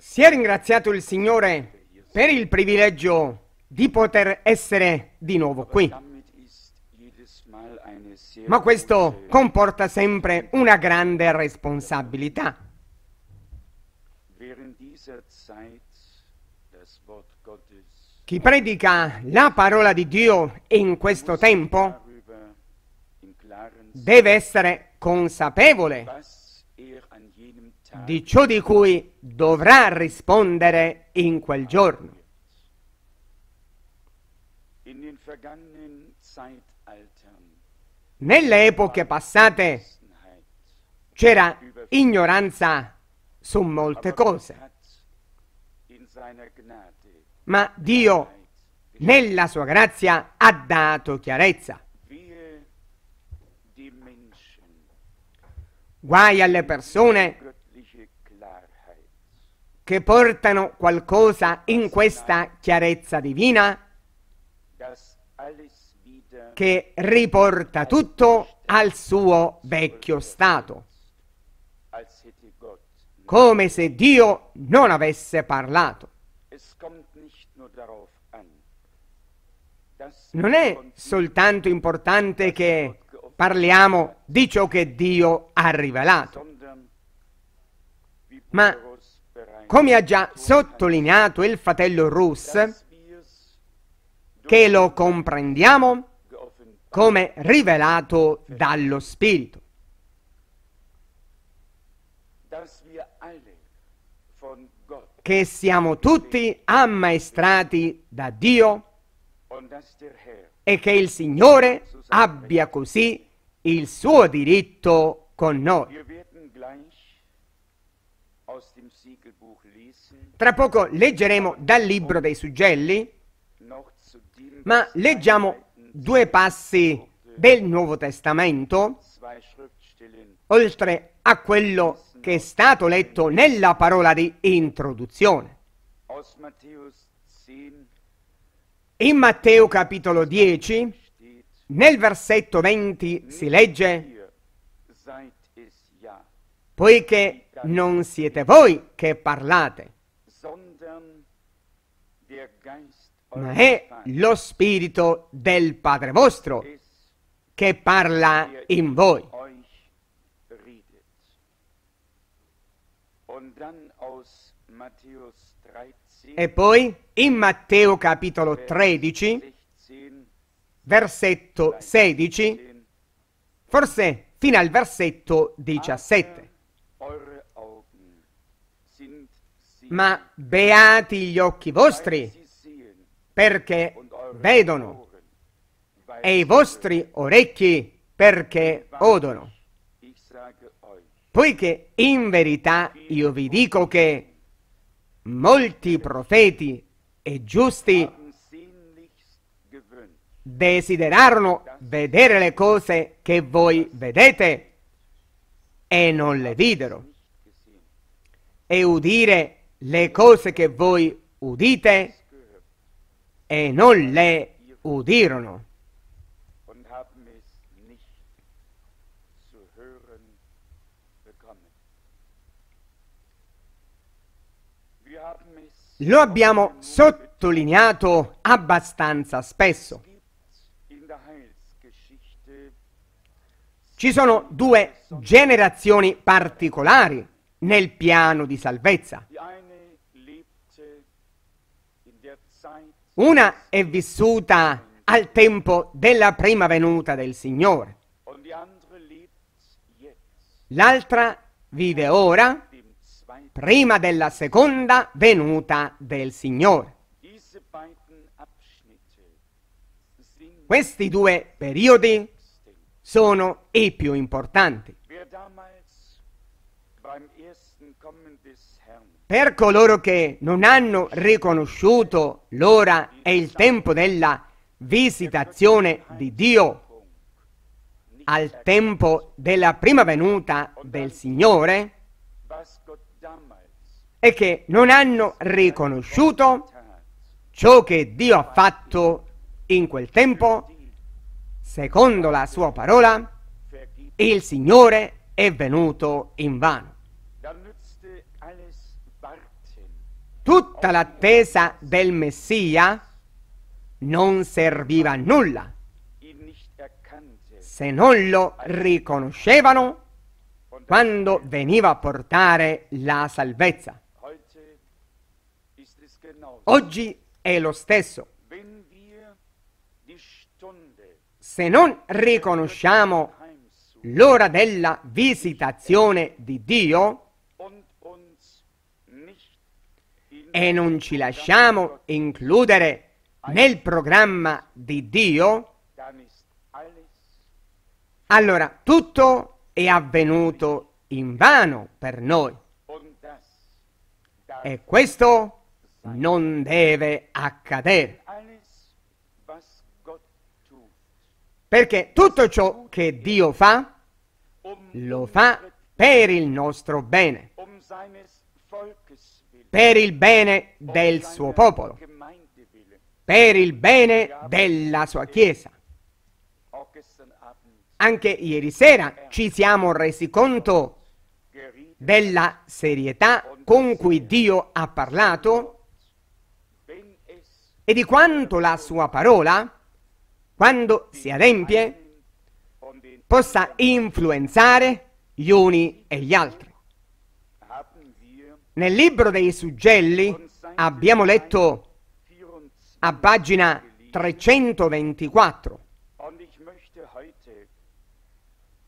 Si è ringraziato il Signore per il privilegio di poter essere di nuovo qui. Ma questo comporta sempre una grande responsabilità. Chi predica la parola di Dio in questo tempo deve essere consapevole di ciò di cui dovrà rispondere in quel giorno. Nelle epoche passate c'era ignoranza su molte cose, ma Dio nella sua grazia ha dato chiarezza. Guai alle persone che portano qualcosa in questa chiarezza divina che riporta tutto al suo vecchio stato, come se Dio non avesse parlato. Non è soltanto importante che parliamo di ciò che Dio ha rivelato, ma come ha già sottolineato il fratello Rus, che lo comprendiamo come rivelato dallo Spirito. Che siamo tutti ammaestrati da Dio e che il Signore abbia così il suo diritto con noi. Tra poco leggeremo dal libro dei suggelli, ma leggiamo due passi del Nuovo Testamento, oltre a quello che è stato letto nella parola di introduzione. In Matteo capitolo 10, nel versetto 20 si legge poiché non siete voi che parlate, ma è lo Spirito del Padre vostro che parla in voi. E poi in Matteo capitolo 13, versetto 16, forse fino al versetto 17. ma beati gli occhi vostri, perché vedono, e i vostri orecchi, perché odono. Poiché in verità io vi dico che molti profeti e giusti desiderarono vedere le cose che voi vedete e non le videro, e udire le cose che voi udite e non le udirono. Lo abbiamo sottolineato abbastanza spesso. Ci sono due generazioni particolari nel piano di salvezza. Una è vissuta al tempo della prima venuta del Signore. L'altra vive ora, prima della seconda venuta del Signore. Questi due periodi sono i più importanti. per coloro che non hanno riconosciuto l'ora e il tempo della visitazione di Dio al tempo della prima venuta del Signore e che non hanno riconosciuto ciò che Dio ha fatto in quel tempo, secondo la sua parola, il Signore è venuto in vano. tutta l'attesa del Messia non serviva a nulla se non lo riconoscevano quando veniva a portare la salvezza. Oggi è lo stesso. Se non riconosciamo l'ora della visitazione di Dio, e non ci lasciamo includere nel programma di Dio, allora tutto è avvenuto in vano per noi. E questo non deve accadere. Perché tutto ciò che Dio fa, lo fa per il nostro bene per il bene del suo popolo, per il bene della sua Chiesa. Anche ieri sera ci siamo resi conto della serietà con cui Dio ha parlato e di quanto la sua parola, quando si adempie, possa influenzare gli uni e gli altri. Nel libro dei suggelli abbiamo letto a pagina 324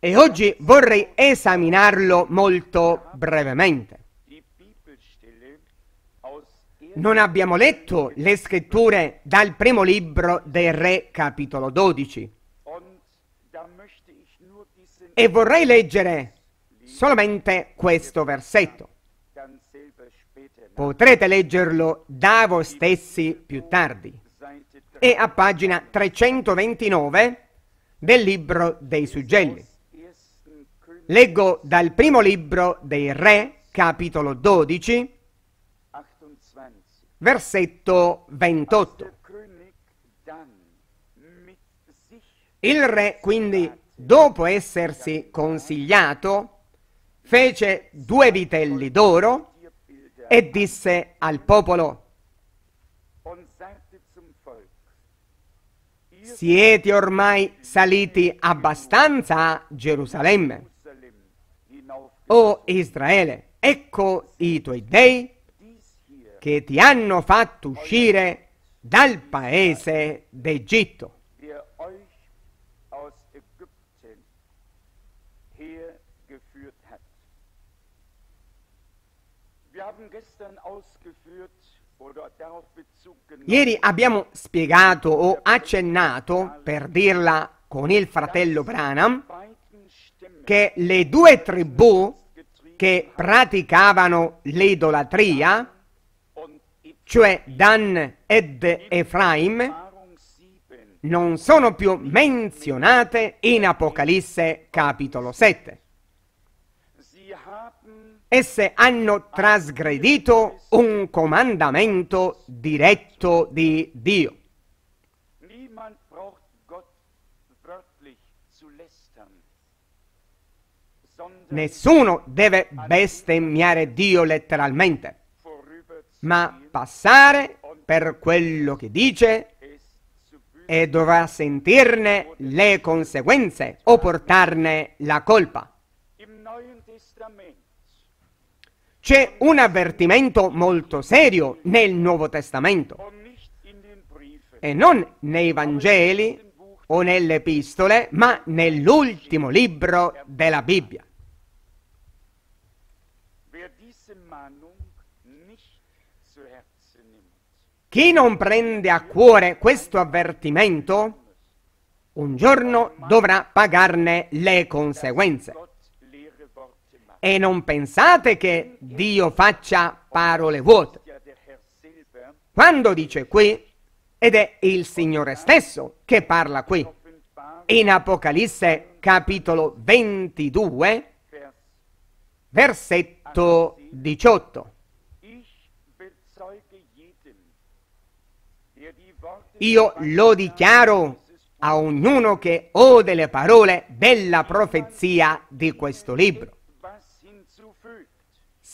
e oggi vorrei esaminarlo molto brevemente. Non abbiamo letto le scritture dal primo libro del Re, capitolo 12. E vorrei leggere solamente questo versetto. Potrete leggerlo da voi stessi più tardi. E a pagina 329 del libro dei suggelli. Leggo dal primo libro dei Re, capitolo 12, versetto 28. Il re quindi, dopo essersi consigliato, fece due vitelli d'oro e disse al popolo, siete ormai saliti abbastanza a Gerusalemme. O Israele, ecco i tuoi dei che ti hanno fatto uscire dal paese d'Egitto. Ieri abbiamo spiegato o accennato, per dirla con il fratello Branham, che le due tribù che praticavano l'idolatria, cioè Dan ed Efraim, non sono più menzionate in Apocalisse capitolo 7. Esse hanno trasgredito un comandamento diretto di Dio. Nessuno deve bestemmiare Dio letteralmente, ma passare per quello che dice e dovrà sentirne le conseguenze o portarne la colpa. C'è un avvertimento molto serio nel Nuovo Testamento e non nei Vangeli o nelle epistole, ma nell'ultimo libro della Bibbia. Chi non prende a cuore questo avvertimento, un giorno dovrà pagarne le conseguenze. E non pensate che Dio faccia parole vuote. Quando dice qui, ed è il Signore stesso che parla qui, in Apocalisse capitolo 22, versetto 18. Io lo dichiaro a ognuno che ode le parole della profezia di questo libro.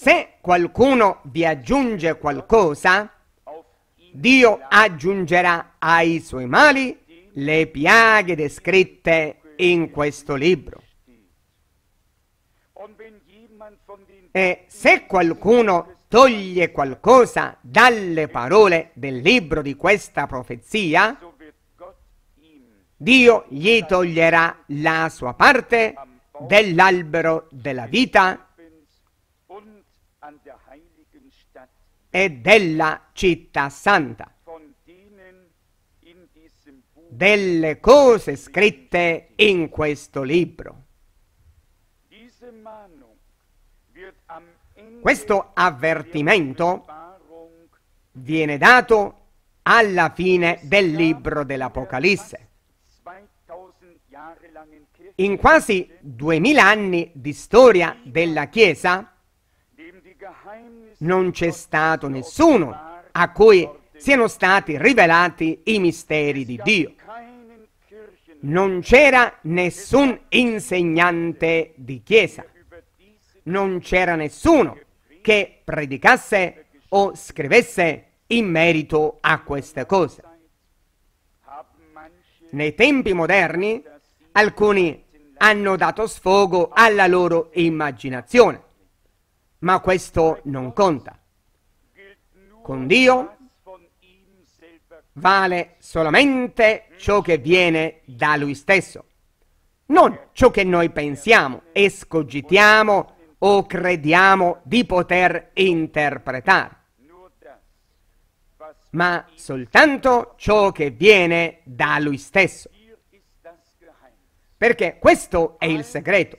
Se qualcuno vi aggiunge qualcosa, Dio aggiungerà ai suoi mali le piaghe descritte in questo libro. E se qualcuno toglie qualcosa dalle parole del libro di questa profezia, Dio gli toglierà la sua parte dell'albero della vita e della città santa, delle cose scritte in questo libro. Questo avvertimento viene dato alla fine del libro dell'Apocalisse. In quasi duemila anni di storia della Chiesa, non c'è stato nessuno a cui siano stati rivelati i misteri di Dio. Non c'era nessun insegnante di chiesa, non c'era nessuno che predicasse o scrivesse in merito a queste cose. Nei tempi moderni alcuni hanno dato sfogo alla loro immaginazione ma questo non conta. Con Dio vale solamente ciò che viene da Lui stesso, non ciò che noi pensiamo, escogitiamo o crediamo di poter interpretare, ma soltanto ciò che viene da Lui stesso. Perché questo è il segreto.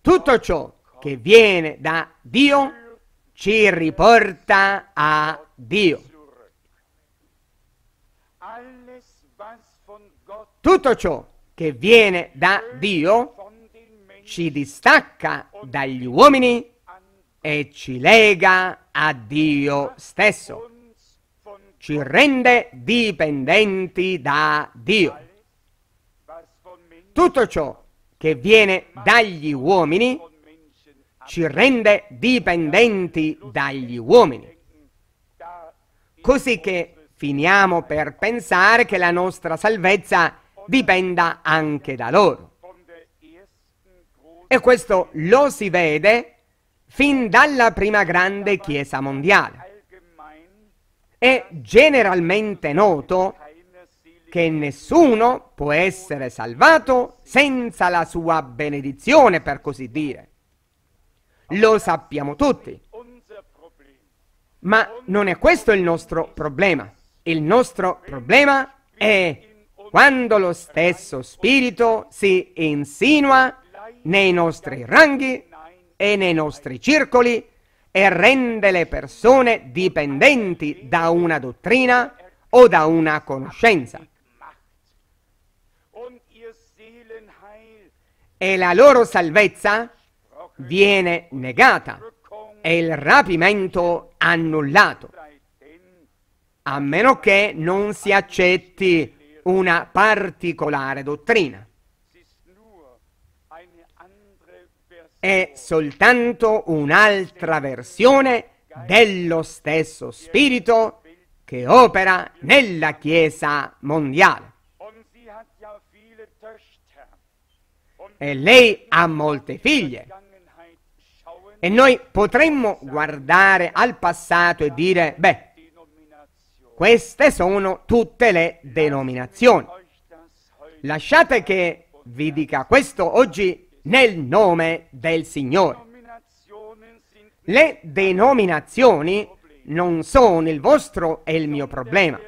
Tutto ciò che viene da Dio ci riporta a Dio. Tutto ciò che viene da Dio ci distacca dagli uomini e ci lega a Dio stesso, ci rende dipendenti da Dio. Tutto ciò che viene dagli uomini ci rende dipendenti dagli uomini, così che finiamo per pensare che la nostra salvezza dipenda anche da loro. E questo lo si vede fin dalla prima grande Chiesa mondiale. È generalmente noto che nessuno può essere salvato senza la sua benedizione, per così dire. Lo sappiamo tutti. Ma non è questo il nostro problema. Il nostro problema è quando lo stesso spirito si insinua nei nostri ranghi e nei nostri circoli e rende le persone dipendenti da una dottrina o da una conoscenza. E la loro salvezza viene negata e il rapimento annullato, a meno che non si accetti una particolare dottrina. È soltanto un'altra versione dello stesso spirito che opera nella Chiesa mondiale. E lei ha molte figlie, e noi potremmo guardare al passato e dire, beh, queste sono tutte le denominazioni. Lasciate che vi dica questo oggi nel nome del Signore. Le denominazioni non sono il vostro e il mio problema,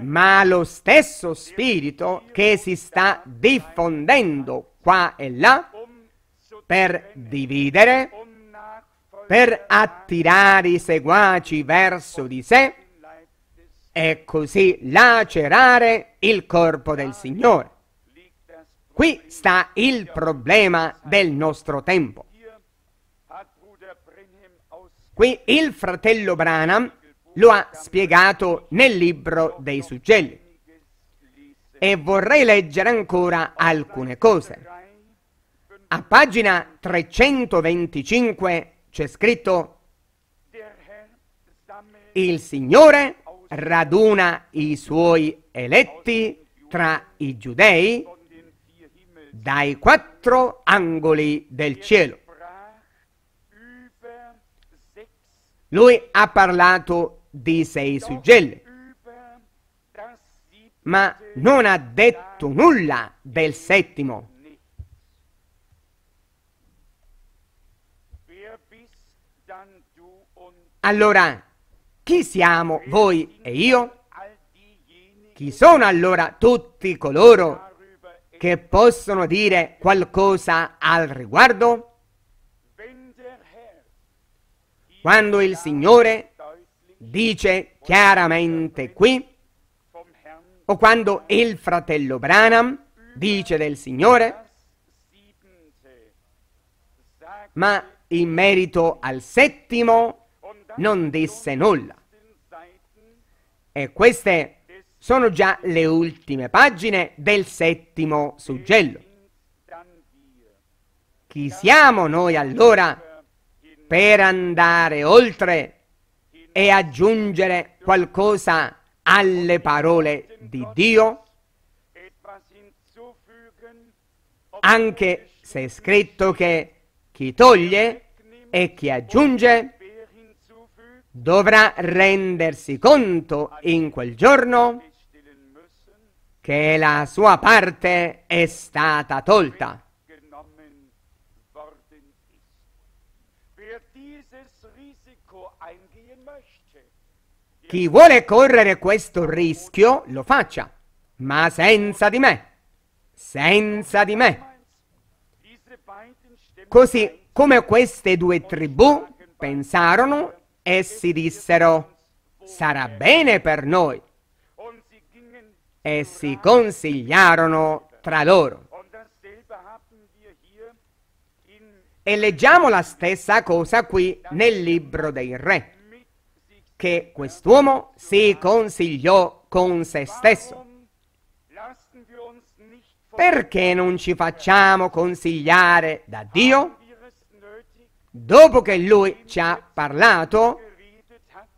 ma lo stesso spirito che si sta diffondendo qua e là per dividere, per attirare i seguaci verso di sé e così lacerare il corpo del Signore. Qui sta il problema del nostro tempo. Qui il fratello Branham lo ha spiegato nel libro dei suggelli. E vorrei leggere ancora alcune cose. A pagina 325 c'è scritto, il Signore raduna i suoi eletti tra i giudei dai quattro angoli del cielo. Lui ha parlato di sei suggelli, ma non ha detto nulla del settimo. Allora, chi siamo voi e io? Chi sono allora tutti coloro che possono dire qualcosa al riguardo? Quando il Signore dice chiaramente qui, o quando il fratello Branham dice del Signore, ma in merito al settimo non disse nulla. E queste sono già le ultime pagine del settimo suggello. Chi siamo noi allora per andare oltre e aggiungere qualcosa alle parole di Dio? Anche se è scritto che chi toglie e chi aggiunge dovrà rendersi conto in quel giorno che la sua parte è stata tolta. Chi vuole correre questo rischio lo faccia, ma senza di me, senza di me. Così come queste due tribù pensarono Essi dissero, sarà bene per noi. E si consigliarono tra loro. E leggiamo la stessa cosa qui nel libro dei re, che quest'uomo si consigliò con se stesso. Perché non ci facciamo consigliare da Dio? dopo che lui ci ha parlato,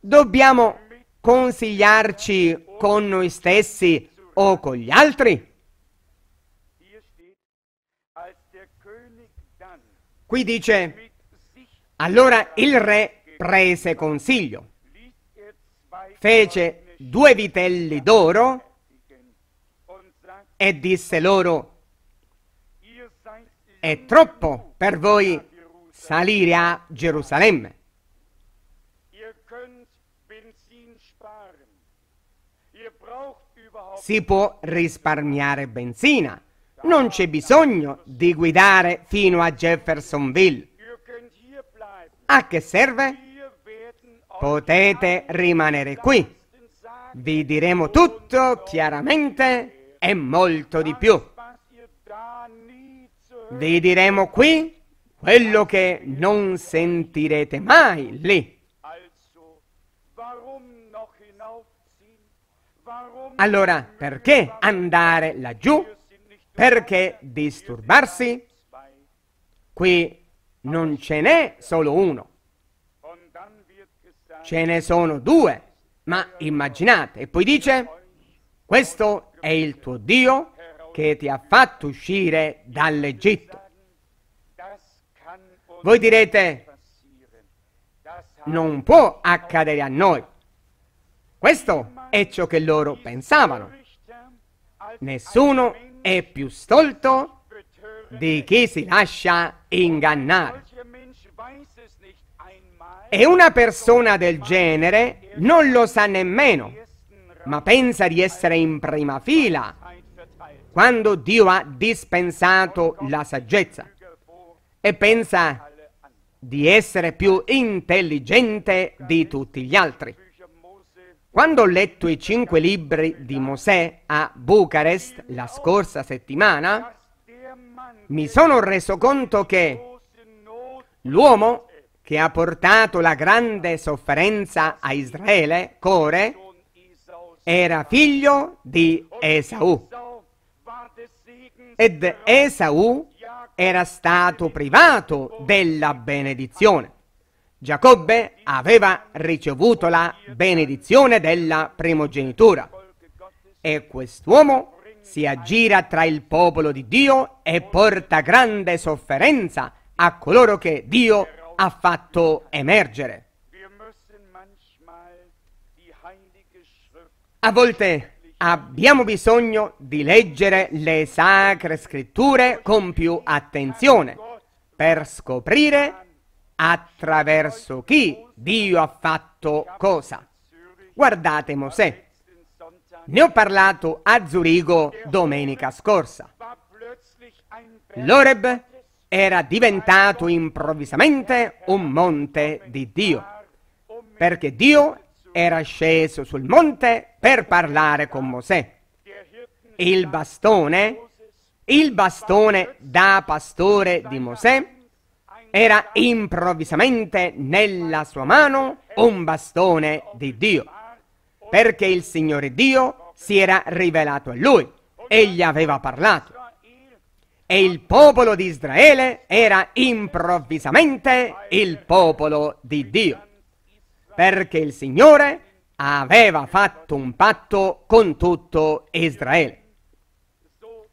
dobbiamo consigliarci con noi stessi o con gli altri? Qui dice, allora il re prese consiglio, fece due vitelli d'oro e disse loro, è troppo per voi salire a Gerusalemme. Si può risparmiare benzina. Non c'è bisogno di guidare fino a Jeffersonville. A che serve? Potete rimanere qui. Vi diremo tutto chiaramente e molto di più. Vi diremo qui quello che non sentirete mai lì. Allora, perché andare laggiù? Perché disturbarsi? Qui non ce n'è solo uno, ce ne sono due, ma immaginate. E poi dice, questo è il tuo Dio che ti ha fatto uscire dall'Egitto. Voi direte, non può accadere a noi. Questo è ciò che loro pensavano. Nessuno è più stolto di chi si lascia ingannare. E una persona del genere non lo sa nemmeno, ma pensa di essere in prima fila quando Dio ha dispensato la saggezza e pensa di essere più intelligente di tutti gli altri. Quando ho letto i cinque libri di Mosè a Bucarest la scorsa settimana, mi sono reso conto che l'uomo che ha portato la grande sofferenza a Israele, Core, era figlio di Esau. Ed Esau era stato privato della benedizione. Giacobbe aveva ricevuto la benedizione della primogenitura e quest'uomo si aggira tra il popolo di Dio e porta grande sofferenza a coloro che Dio ha fatto emergere. A volte Abbiamo bisogno di leggere le sacre scritture con più attenzione per scoprire attraverso chi Dio ha fatto cosa. Guardate Mosè. Ne ho parlato a Zurigo domenica scorsa. L'Oreb era diventato improvvisamente un monte di Dio, perché Dio era sceso sul monte per parlare con Mosè. Il bastone, il bastone da pastore di Mosè, era improvvisamente nella sua mano un bastone di Dio, perché il Signore Dio si era rivelato a lui e gli aveva parlato. E il popolo di Israele era improvvisamente il popolo di Dio perché il Signore aveva fatto un patto con tutto Israele.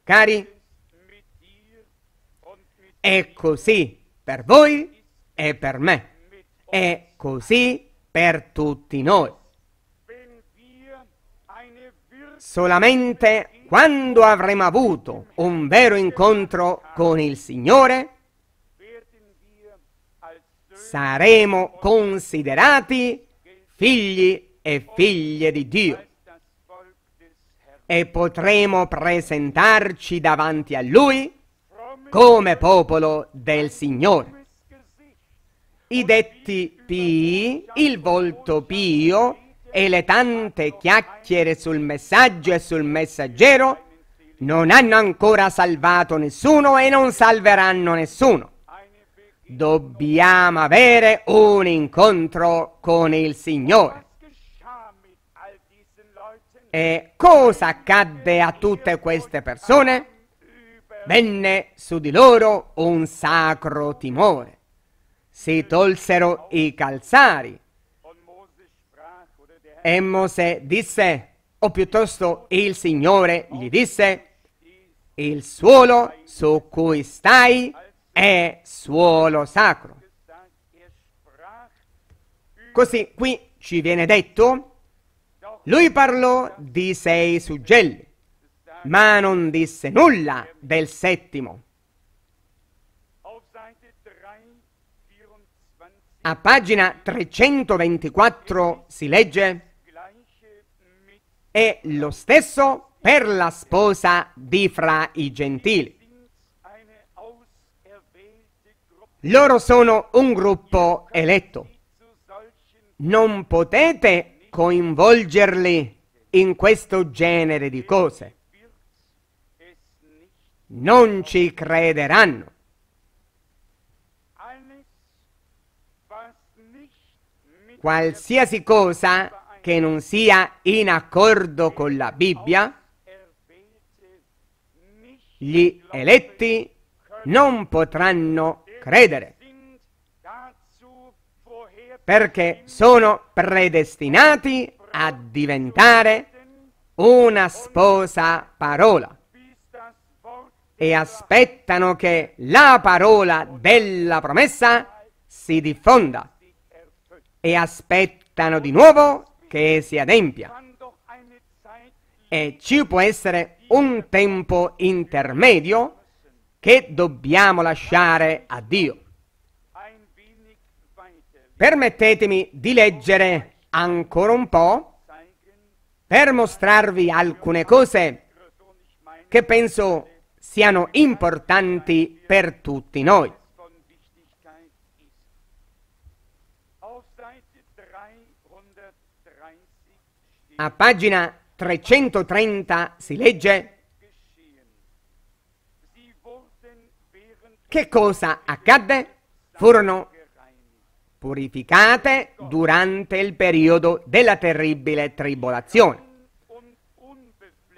Cari, è così per voi e per me. È così per tutti noi. Solamente quando avremo avuto un vero incontro con il Signore, saremo considerati figli e figlie di Dio e potremo presentarci davanti a Lui come popolo del Signore. I detti pii, il volto pio e le tante chiacchiere sul messaggio e sul messaggero non hanno ancora salvato nessuno e non salveranno nessuno. Dobbiamo avere un incontro con il Signore. E cosa accadde a tutte queste persone? Venne su di loro un sacro timore. Si tolsero i calzari. E Mosè disse, o piuttosto il Signore gli disse, il suolo su cui stai è suolo sacro. Così qui ci viene detto, lui parlò di sei suggelli, ma non disse nulla del settimo. A pagina 324 si legge, è lo stesso per la sposa di fra i gentili. Loro sono un gruppo eletto. Non potete coinvolgerli in questo genere di cose. Non ci crederanno. Qualsiasi cosa che non sia in accordo con la Bibbia, gli eletti non potranno credere, perché sono predestinati a diventare una sposa parola e aspettano che la parola della promessa si diffonda e aspettano di nuovo che si adempia. E ci può essere un tempo intermedio che dobbiamo lasciare a Dio. Permettetemi di leggere ancora un po' per mostrarvi alcune cose che penso siano importanti per tutti noi. A pagina 330 si legge Che cosa accadde? Furono purificate durante il periodo della terribile tribolazione.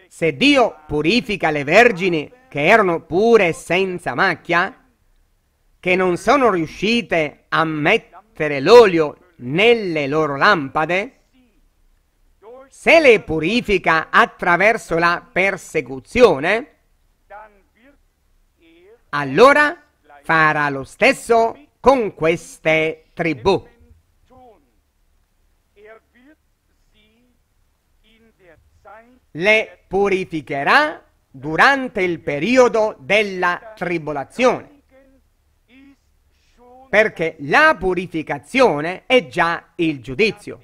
Se Dio purifica le vergini che erano pure senza macchia, che non sono riuscite a mettere l'olio nelle loro lampade, se le purifica attraverso la persecuzione, allora farà lo stesso con queste tribù. Le purificherà durante il periodo della tribolazione perché la purificazione è già il giudizio.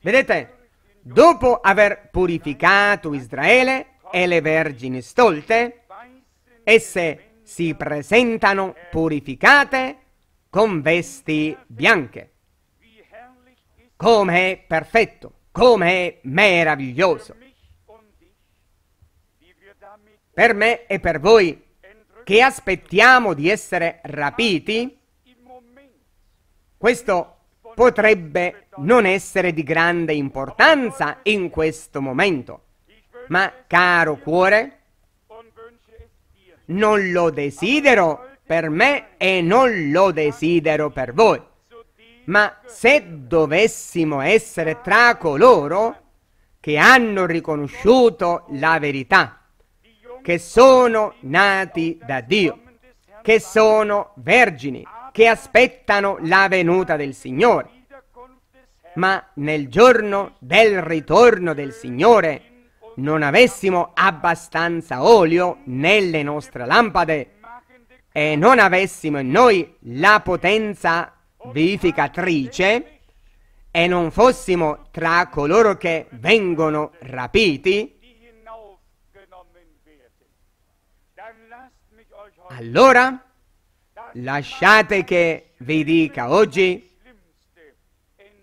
Vedete, dopo aver purificato Israele e le vergini stolte, Esse si presentano purificate con vesti bianche. Com'è perfetto, com'è meraviglioso. Per me e per voi che aspettiamo di essere rapiti, questo potrebbe non essere di grande importanza in questo momento. Ma caro cuore, non lo desidero per me e non lo desidero per voi. Ma se dovessimo essere tra coloro che hanno riconosciuto la verità, che sono nati da Dio, che sono vergini, che aspettano la venuta del Signore. Ma nel giorno del ritorno del Signore non avessimo abbastanza olio nelle nostre lampade e non avessimo in noi la potenza vivificatrice e non fossimo tra coloro che vengono rapiti, allora lasciate che vi dica oggi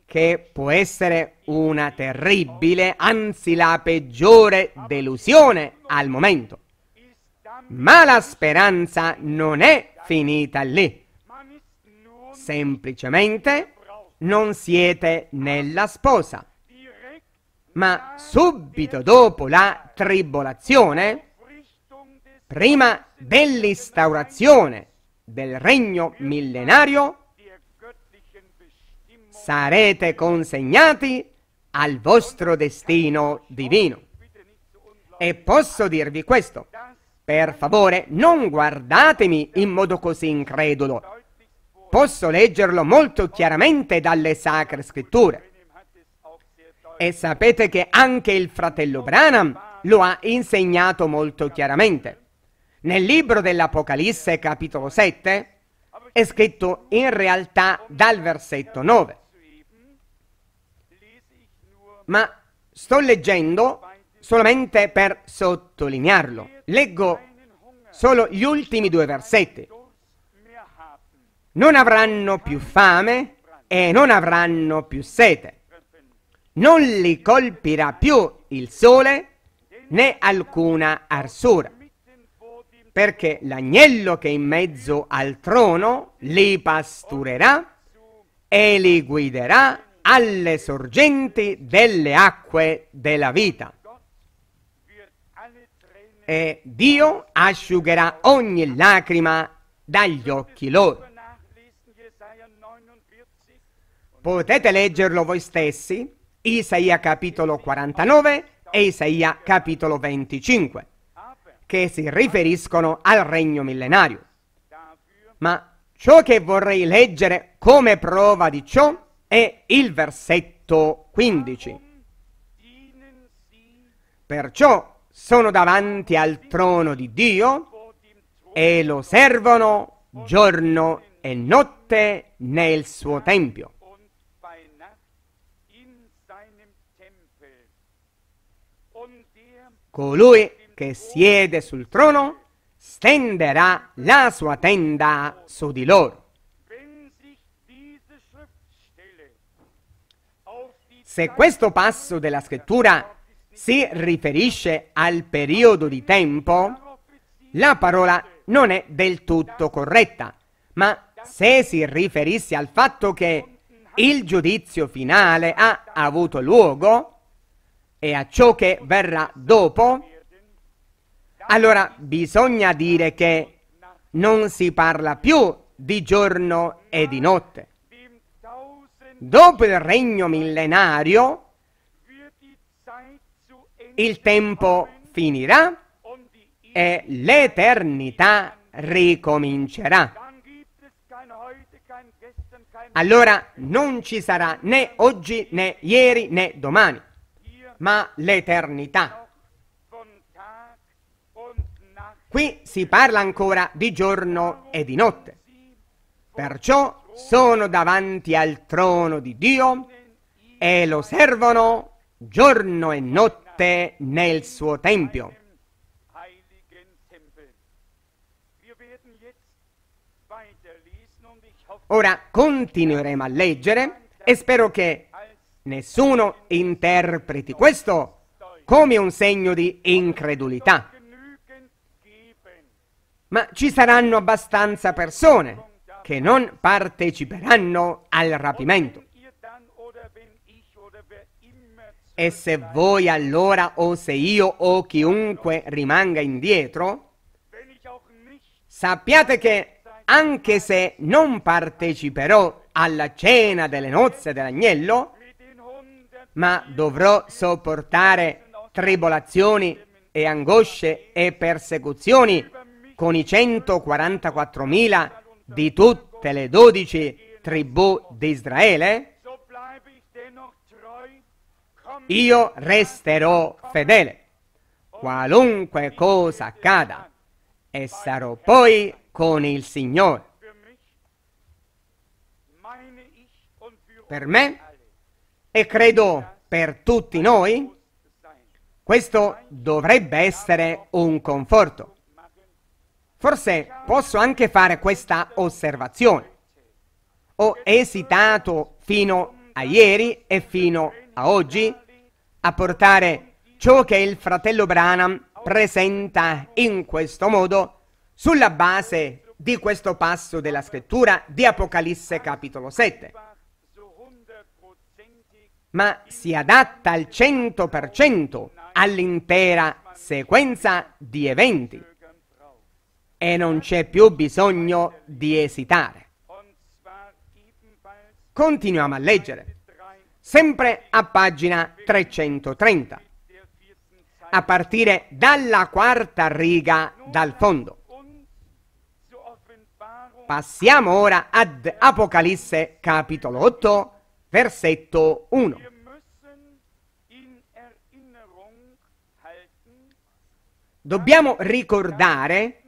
che può essere una terribile, anzi la peggiore delusione al momento. Ma la speranza non è finita lì. Semplicemente non siete nella sposa. Ma subito dopo la tribolazione, prima dell'instaurazione del regno millenario, sarete consegnati al vostro destino divino. E posso dirvi questo, per favore non guardatemi in modo così incredulo. Posso leggerlo molto chiaramente dalle sacre scritture. E sapete che anche il fratello Branham lo ha insegnato molto chiaramente. Nel libro dell'Apocalisse capitolo 7 è scritto in realtà dal versetto 9 ma sto leggendo solamente per sottolinearlo. Leggo solo gli ultimi due versetti. Non avranno più fame e non avranno più sete. Non li colpirà più il sole né alcuna arsura, perché l'agnello che è in mezzo al trono li pasturerà e li guiderà alle sorgenti delle acque della vita. E Dio asciugherà ogni lacrima dagli occhi loro. Potete leggerlo voi stessi, Isaia capitolo 49 e Isaia capitolo 25, che si riferiscono al regno millenario. Ma ciò che vorrei leggere come prova di ciò è il versetto 15. Perciò sono davanti al trono di Dio e lo servono giorno e notte nel suo tempio. Colui che siede sul trono stenderà la sua tenda su di loro. Se questo passo della scrittura si riferisce al periodo di tempo, la parola non è del tutto corretta, ma se si riferisse al fatto che il giudizio finale ha avuto luogo e a ciò che verrà dopo, allora bisogna dire che non si parla più di giorno e di notte, Dopo il regno millenario, il tempo finirà e l'eternità ricomincerà. Allora non ci sarà né oggi, né ieri, né domani, ma l'eternità. Qui si parla ancora di giorno e di notte. Perciò sono davanti al trono di Dio e lo servono giorno e notte nel suo Tempio. Ora continueremo a leggere e spero che nessuno interpreti questo come un segno di incredulità. Ma ci saranno abbastanza persone che non parteciperanno al rapimento. E se voi allora o se io o chiunque rimanga indietro, sappiate che anche se non parteciperò alla cena delle nozze dell'agnello, ma dovrò sopportare tribolazioni e angosce e persecuzioni con i 144.000 di tutte le dodici tribù di Israele, io resterò fedele, qualunque cosa accada, e sarò poi con il Signore. Per me, e credo per tutti noi, questo dovrebbe essere un conforto. Forse posso anche fare questa osservazione. Ho esitato fino a ieri e fino a oggi a portare ciò che il fratello Branham presenta in questo modo sulla base di questo passo della scrittura di Apocalisse capitolo 7. Ma si adatta al 100% all'intera sequenza di eventi e non c'è più bisogno di esitare. Continuiamo a leggere, sempre a pagina 330, a partire dalla quarta riga dal fondo. Passiamo ora ad Apocalisse capitolo 8, versetto 1. Dobbiamo ricordare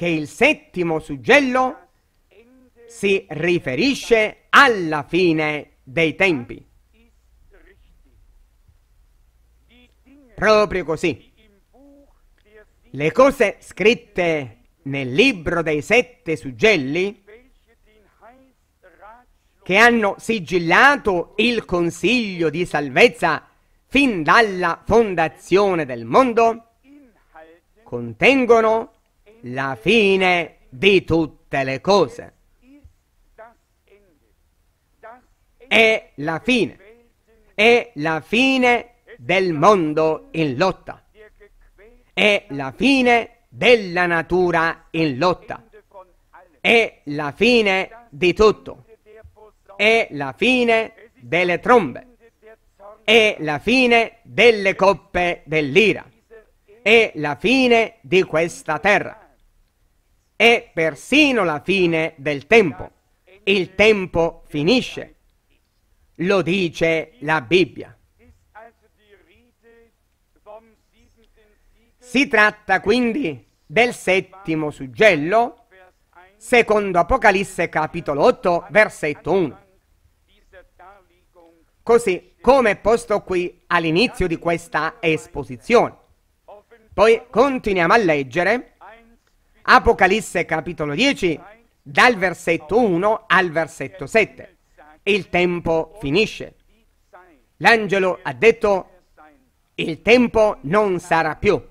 che il settimo suggello si riferisce alla fine dei tempi. Proprio così. Le cose scritte nel libro dei sette suggelli che hanno sigillato il consiglio di salvezza fin dalla fondazione del mondo contengono la fine di tutte le cose. È la fine, è la fine del mondo in lotta, è la fine della natura in lotta, è la fine di tutto, è la fine delle trombe, è la fine delle coppe dell'ira, è la fine di questa terra è persino la fine del tempo. Il tempo finisce, lo dice la Bibbia. Si tratta quindi del settimo suggello, secondo Apocalisse capitolo 8, versetto 1. Così come posto qui all'inizio di questa esposizione. Poi continuiamo a leggere Apocalisse capitolo 10, dal versetto 1 al versetto 7. Il tempo finisce. L'angelo ha detto, il tempo non sarà più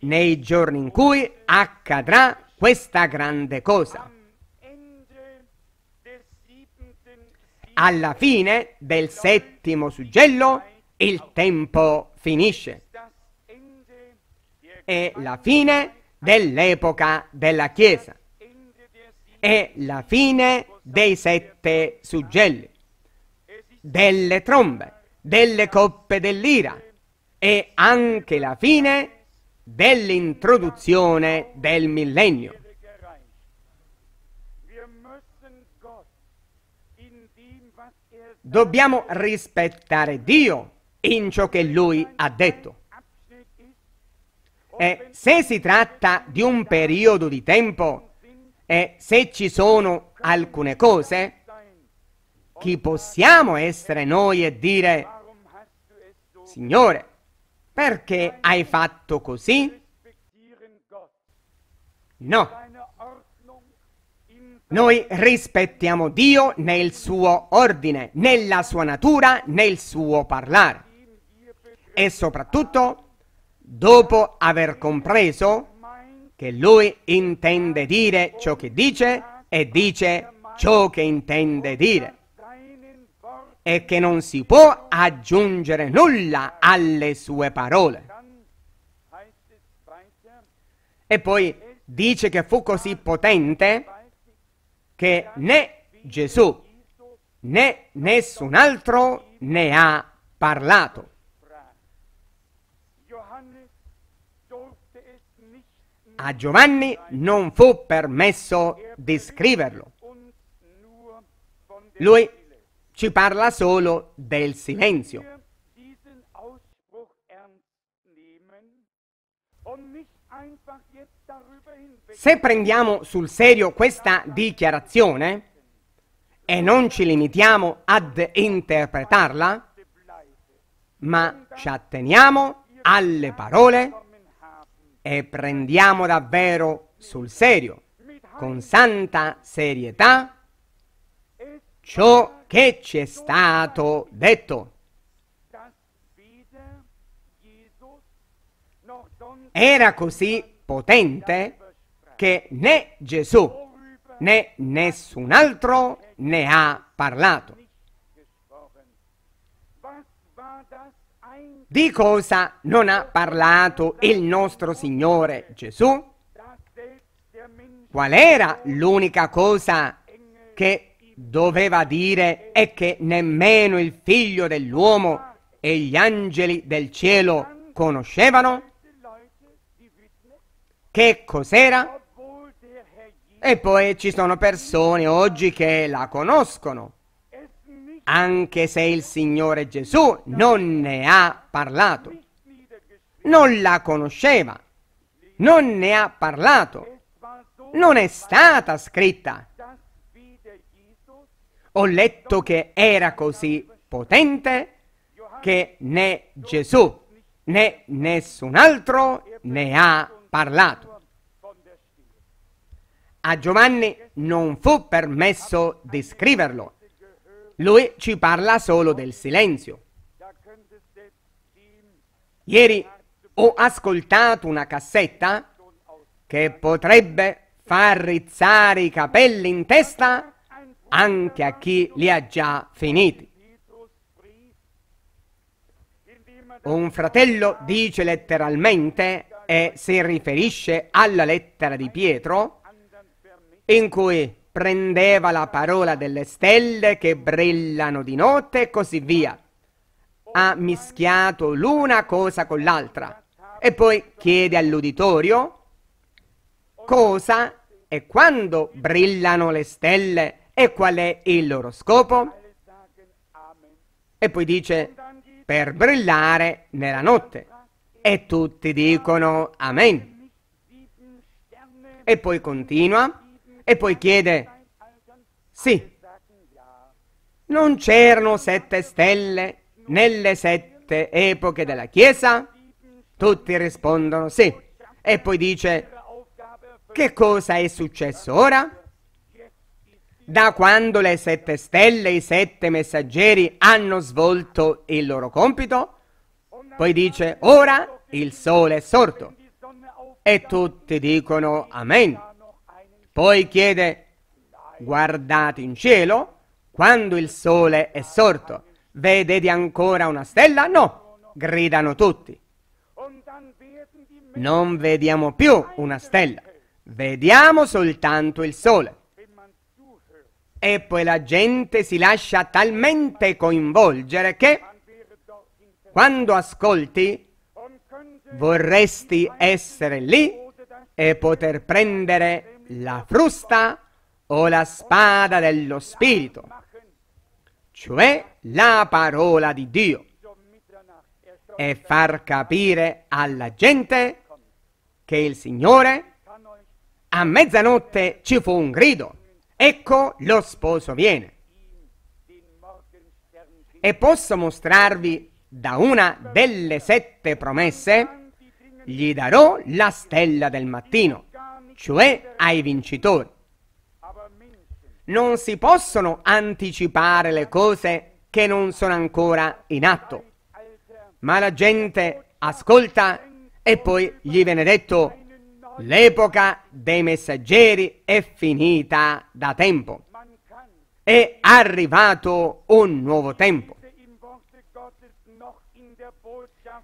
nei giorni in cui accadrà questa grande cosa. Alla fine del settimo suggello il tempo finisce. È la fine dell'epoca della Chiesa e la fine dei sette suggelli, delle trombe, delle coppe dell'ira e anche la fine dell'introduzione del millennio. Dobbiamo rispettare Dio in ciò che Lui ha detto. E se si tratta di un periodo di tempo e se ci sono alcune cose, chi possiamo essere noi e dire, Signore, perché hai fatto così? No. Noi rispettiamo Dio nel suo ordine, nella sua natura, nel suo parlare. E soprattutto dopo aver compreso che lui intende dire ciò che dice e dice ciò che intende dire e che non si può aggiungere nulla alle sue parole. E poi dice che fu così potente che né Gesù né nessun altro ne ha parlato. a Giovanni non fu permesso di scriverlo. Lui ci parla solo del silenzio. Se prendiamo sul serio questa dichiarazione e non ci limitiamo ad interpretarla, ma ci atteniamo alle parole e prendiamo davvero sul serio, con santa serietà, ciò che ci è stato detto. Era così potente che né Gesù né nessun altro ne ha parlato. Di cosa non ha parlato il nostro Signore Gesù? Qual era l'unica cosa che doveva dire e che nemmeno il figlio dell'uomo e gli angeli del cielo conoscevano? Che cos'era? E poi ci sono persone oggi che la conoscono, anche se il Signore Gesù non ne ha parlato. Non la conosceva, non ne ha parlato, non è stata scritta. Ho letto che era così potente che né Gesù né nessun altro ne ha parlato. A Giovanni non fu permesso di scriverlo, lui ci parla solo del silenzio. Ieri ho ascoltato una cassetta che potrebbe far rizzare i capelli in testa anche a chi li ha già finiti. Un fratello dice letteralmente e si riferisce alla lettera di Pietro in cui prendeva la parola delle stelle che brillano di notte e così via. Ha mischiato l'una cosa con l'altra e poi chiede all'uditorio cosa e quando brillano le stelle e qual è il loro scopo? E poi dice, per brillare nella notte. E tutti dicono Amen. E poi continua, e poi chiede, sì, non c'erano sette stelle nelle sette epoche della Chiesa? Tutti rispondono sì. E poi dice, che cosa è successo ora? Da quando le sette stelle, i sette messaggeri hanno svolto il loro compito? Poi dice, ora il sole è sorto. E tutti dicono, amen. Poi chiede, guardate in cielo, quando il sole è sorto, vedete ancora una stella? No, gridano tutti. Non vediamo più una stella, vediamo soltanto il sole. E poi la gente si lascia talmente coinvolgere che quando ascolti vorresti essere lì e poter prendere la frusta o la spada dello Spirito, cioè la parola di Dio, e far capire alla gente che il Signore a mezzanotte ci fu un grido, ecco lo sposo viene. E posso mostrarvi da una delle sette promesse, gli darò la stella del mattino cioè ai vincitori. Non si possono anticipare le cose che non sono ancora in atto, ma la gente ascolta e poi gli viene detto l'epoca dei messaggeri è finita da tempo, è arrivato un nuovo tempo.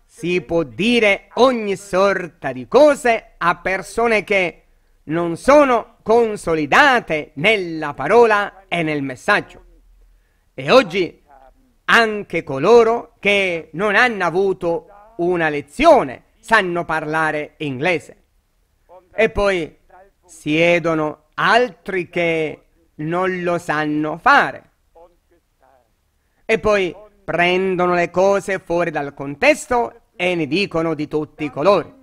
Si può dire ogni sorta di cose a persone che non sono consolidate nella parola e nel messaggio. E oggi anche coloro che non hanno avuto una lezione sanno parlare inglese. E poi siedono altri che non lo sanno fare. E poi prendono le cose fuori dal contesto e ne dicono di tutti i colori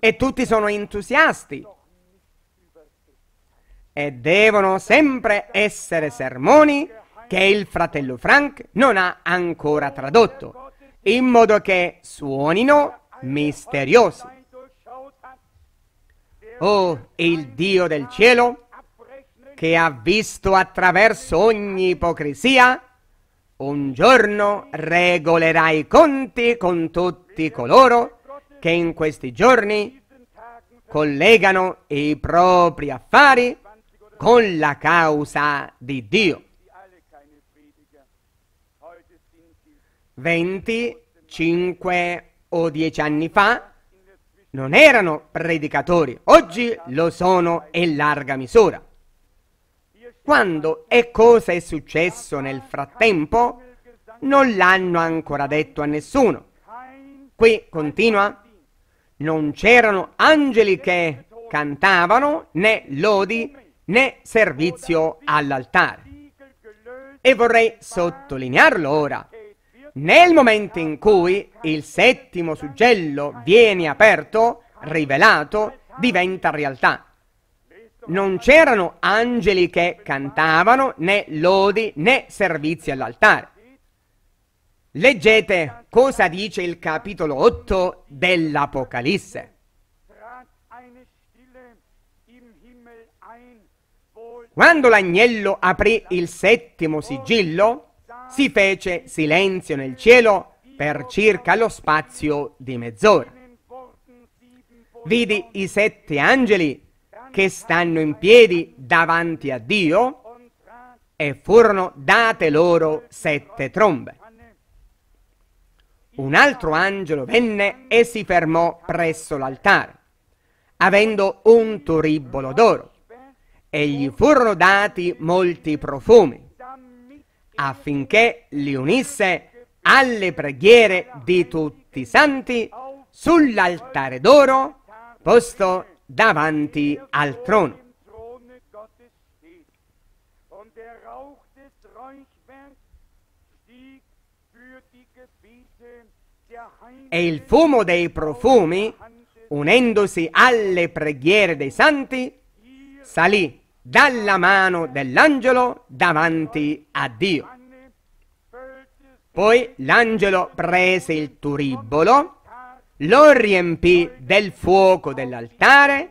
e tutti sono entusiasti e devono sempre essere sermoni che il fratello Frank non ha ancora tradotto, in modo che suonino misteriosi. Oh, il Dio del cielo, che ha visto attraverso ogni ipocrisia, un giorno regolerà i conti con tutti coloro che in questi giorni collegano i propri affari con la causa di Dio. 20, 5 o 10 anni fa non erano predicatori, oggi lo sono in larga misura. Quando e cosa è successo nel frattempo non l'hanno ancora detto a nessuno. Qui continua non c'erano angeli che cantavano, né lodi, né servizio all'altare. E vorrei sottolinearlo ora. Nel momento in cui il settimo suggello viene aperto, rivelato, diventa realtà. Non c'erano angeli che cantavano, né lodi, né servizi all'altare. Leggete cosa dice il capitolo 8 dell'Apocalisse. Quando l'agnello aprì il settimo sigillo, si fece silenzio nel cielo per circa lo spazio di mezz'ora. Vidi i sette angeli che stanno in piedi davanti a Dio e furono date loro sette trombe un altro angelo venne e si fermò presso l'altare, avendo un turibolo d'oro, e gli furono dati molti profumi, affinché li unisse alle preghiere di tutti i santi sull'altare d'oro posto davanti al trono. e il fumo dei profumi, unendosi alle preghiere dei santi, salì dalla mano dell'angelo davanti a Dio. Poi l'angelo prese il turibolo, lo riempì del fuoco dell'altare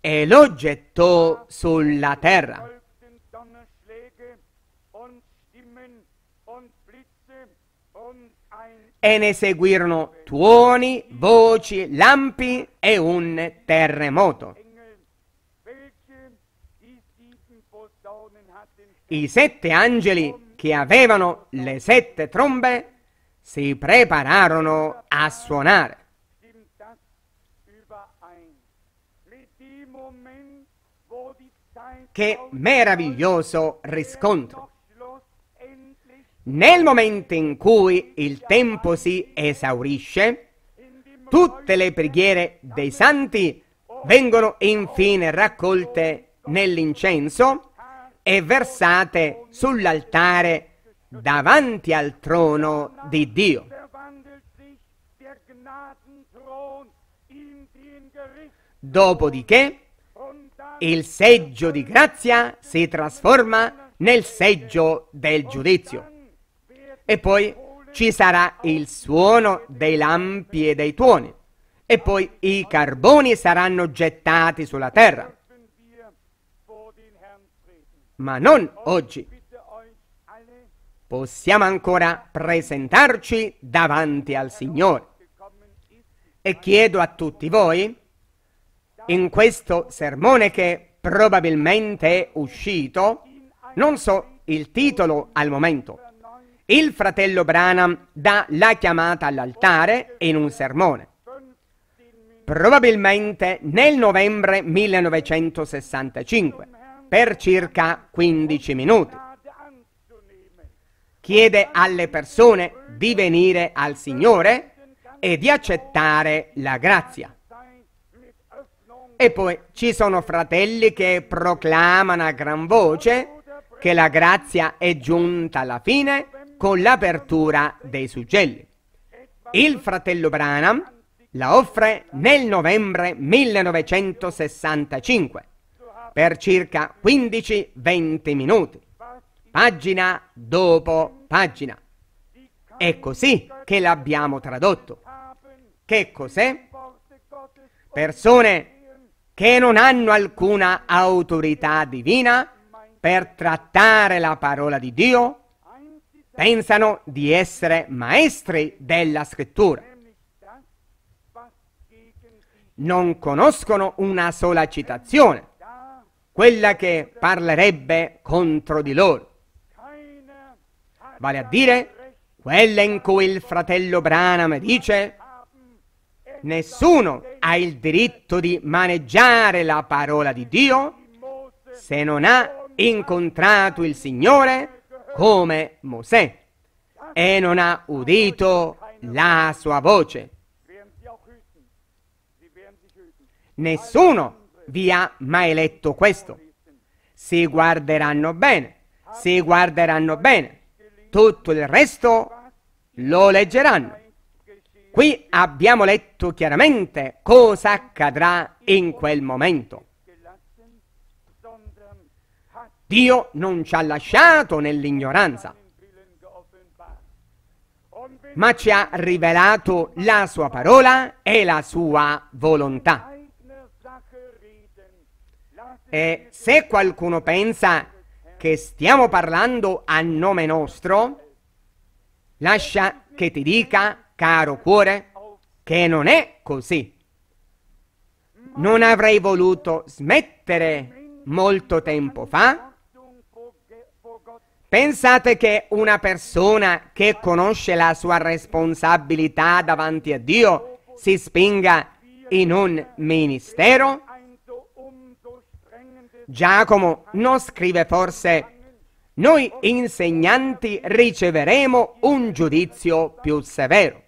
e lo gettò sulla terra. e ne seguirono tuoni, voci, lampi e un terremoto. I sette angeli che avevano le sette trombe si prepararono a suonare. Che meraviglioso riscontro! Nel momento in cui il tempo si esaurisce, tutte le preghiere dei santi vengono infine raccolte nell'incenso e versate sull'altare davanti al trono di Dio. Dopodiché il seggio di grazia si trasforma nel seggio del giudizio. E poi ci sarà il suono dei lampi e dei tuoni. E poi i carboni saranno gettati sulla terra. Ma non oggi. Possiamo ancora presentarci davanti al Signore. E chiedo a tutti voi, in questo sermone che probabilmente è uscito, non so il titolo al momento, il fratello Branham dà la chiamata all'altare in un sermone. Probabilmente nel novembre 1965, per circa 15 minuti. Chiede alle persone di venire al Signore e di accettare la grazia. E poi ci sono fratelli che proclamano a gran voce che la grazia è giunta alla fine con l'apertura dei suggelli. Il fratello Branham la offre nel novembre 1965 per circa 15-20 minuti, pagina dopo pagina. È così che l'abbiamo tradotto. Che cos'è? Persone che non hanno alcuna autorità divina per trattare la parola di Dio pensano di essere maestri della scrittura. Non conoscono una sola citazione, quella che parlerebbe contro di loro. Vale a dire, quella in cui il fratello Branham dice nessuno ha il diritto di maneggiare la parola di Dio se non ha incontrato il Signore come Mosè, e non ha udito la sua voce. Nessuno vi ha mai letto questo. Si guarderanno bene, si guarderanno bene. Tutto il resto lo leggeranno. Qui abbiamo letto chiaramente cosa accadrà in quel momento. Dio non ci ha lasciato nell'ignoranza, ma ci ha rivelato la sua parola e la sua volontà. E se qualcuno pensa che stiamo parlando a nome nostro, lascia che ti dica, caro cuore, che non è così. Non avrei voluto smettere molto tempo fa Pensate che una persona che conosce la sua responsabilità davanti a Dio si spinga in un ministero? Giacomo non scrive forse noi insegnanti riceveremo un giudizio più severo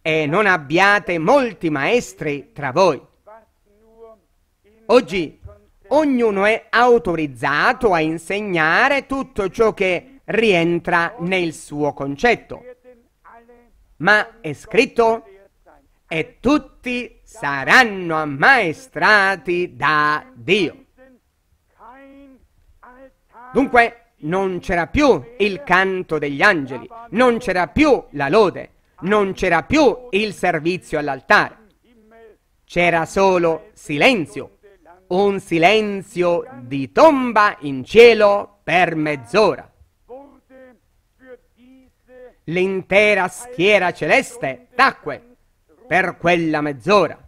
e non abbiate molti maestri tra voi. Oggi ognuno è autorizzato a insegnare tutto ciò che rientra nel suo concetto. Ma è scritto, e tutti saranno ammaestrati da Dio. Dunque non c'era più il canto degli angeli, non c'era più la lode, non c'era più il servizio all'altare. C'era solo silenzio, un silenzio di tomba in cielo per mezz'ora. L'intera schiera celeste tacque per quella mezz'ora.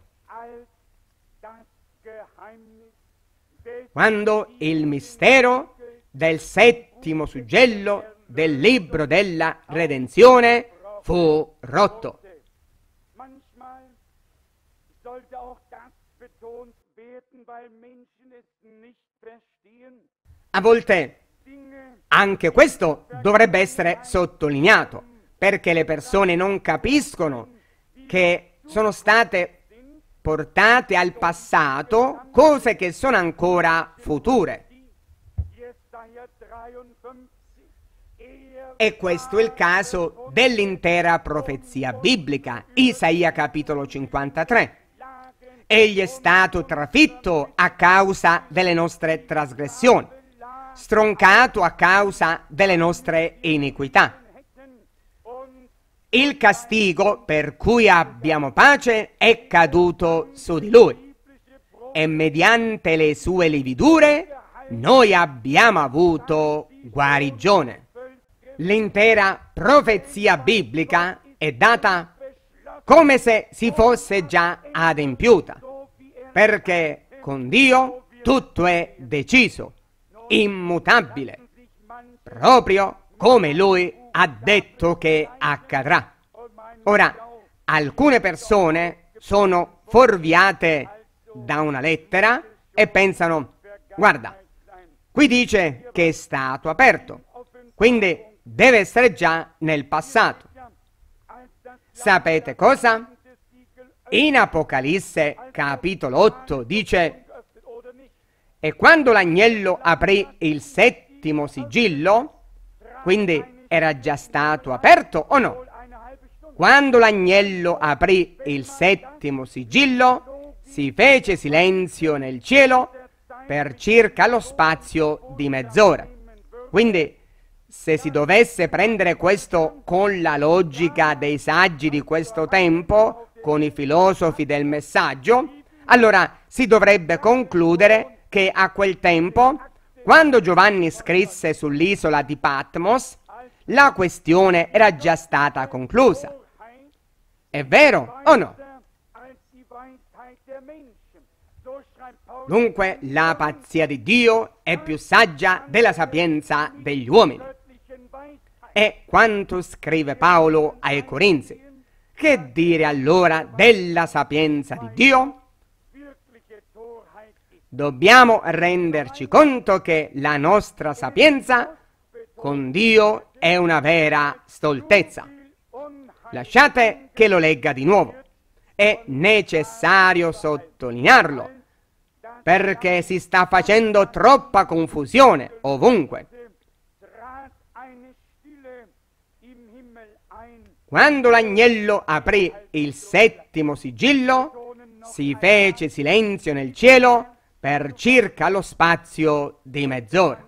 Quando il mistero del settimo suggello del libro della redenzione fu rotto. A volte anche questo dovrebbe essere sottolineato, perché le persone non capiscono che sono state portate al passato cose che sono ancora future. E questo è il caso dell'intera profezia biblica, Isaia capitolo 53. Egli è stato trafitto a causa delle nostre trasgressioni, stroncato a causa delle nostre iniquità. Il castigo per cui abbiamo pace è caduto su di lui e mediante le sue lividure noi abbiamo avuto guarigione. L'intera profezia biblica è data come se si fosse già adempiuta, perché con Dio tutto è deciso, immutabile, proprio come Lui ha detto che accadrà. Ora, alcune persone sono forviate da una lettera e pensano, guarda, qui dice che è stato aperto, quindi deve essere già nel passato. Sapete cosa? In Apocalisse capitolo 8 dice e quando l'agnello aprì il settimo sigillo, quindi era già stato aperto o no? Quando l'agnello aprì il settimo sigillo, si fece silenzio nel cielo per circa lo spazio di mezz'ora. Quindi se si dovesse prendere questo con la logica dei saggi di questo tempo, con i filosofi del messaggio, allora si dovrebbe concludere che a quel tempo, quando Giovanni scrisse sull'isola di Patmos, la questione era già stata conclusa. È vero o no? Dunque la pazzia di Dio è più saggia della sapienza degli uomini. È quanto scrive Paolo ai Corinzi. Che dire allora della sapienza di Dio? Dobbiamo renderci conto che la nostra sapienza con Dio è una vera stoltezza. Lasciate che lo legga di nuovo. È necessario sottolinearlo perché si sta facendo troppa confusione ovunque. Quando l'agnello aprì il settimo sigillo, si fece silenzio nel cielo per circa lo spazio di mezz'ora.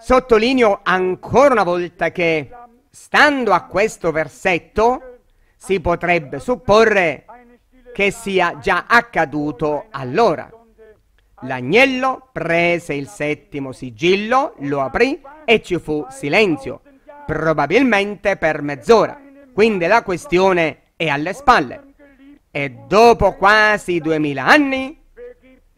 Sottolineo ancora una volta che, stando a questo versetto, si potrebbe supporre che sia già accaduto allora. L'agnello prese il settimo sigillo, lo aprì e ci fu silenzio probabilmente per mezz'ora, quindi la questione è alle spalle. E dopo quasi duemila anni,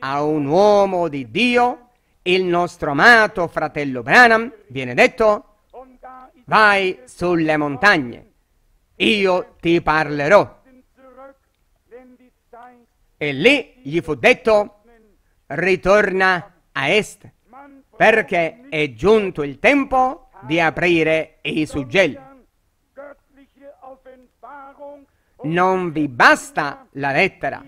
a un uomo di Dio, il nostro amato fratello Branham, viene detto, vai sulle montagne, io ti parlerò. E lì gli fu detto, ritorna a est, perché è giunto il tempo di aprire i suggelli. Non vi basta la lettera,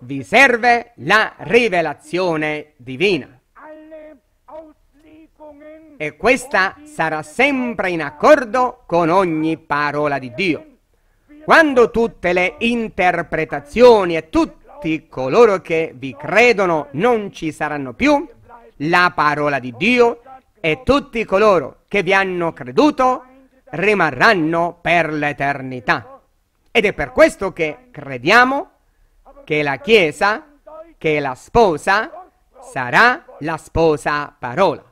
vi serve la rivelazione divina. E questa sarà sempre in accordo con ogni parola di Dio. Quando tutte le interpretazioni e tutti coloro che vi credono non ci saranno più, la parola di Dio e tutti coloro che vi hanno creduto rimarranno per l'eternità. Ed è per questo che crediamo che la Chiesa, che la sposa, sarà la sposa parola.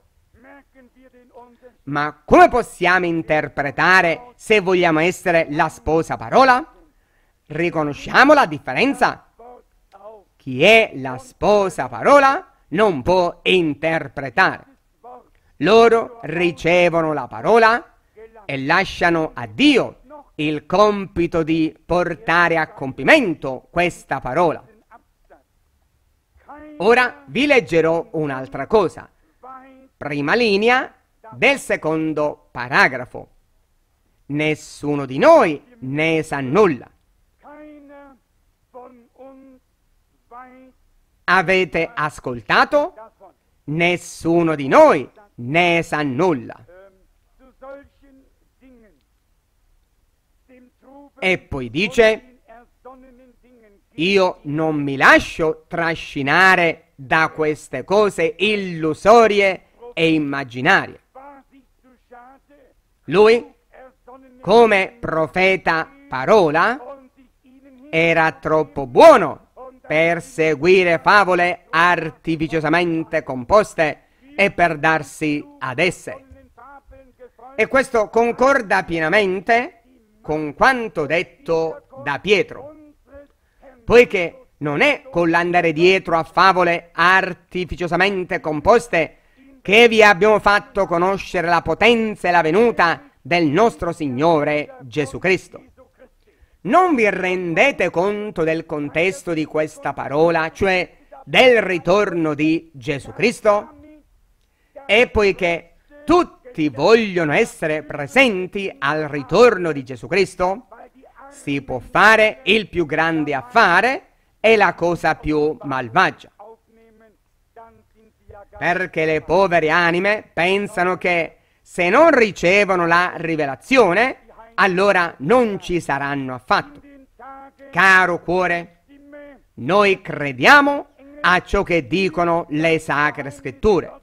Ma come possiamo interpretare se vogliamo essere la sposa parola? Riconosciamo la differenza. Chi è la sposa parola non può interpretare. Loro ricevono la parola e lasciano a Dio il compito di portare a compimento questa parola. Ora vi leggerò un'altra cosa. Prima linea del secondo paragrafo. Nessuno di noi ne sa nulla. Avete ascoltato? Nessuno di noi ne sa nulla. Ehm, e poi dice, io non mi lascio trascinare da queste cose illusorie e immaginarie. Lui, come profeta parola, era troppo buono per seguire favole artificiosamente composte e per darsi ad esse. E questo concorda pienamente con quanto detto da Pietro, poiché non è con l'andare dietro a favole artificiosamente composte che vi abbiamo fatto conoscere la potenza e la venuta del nostro Signore Gesù Cristo. Non vi rendete conto del contesto di questa parola, cioè del ritorno di Gesù Cristo? E poiché tutti vogliono essere presenti al ritorno di Gesù Cristo, si può fare il più grande affare e la cosa più malvagia. Perché le povere anime pensano che se non ricevono la rivelazione, allora non ci saranno affatto. Caro cuore, noi crediamo a ciò che dicono le sacre scritture.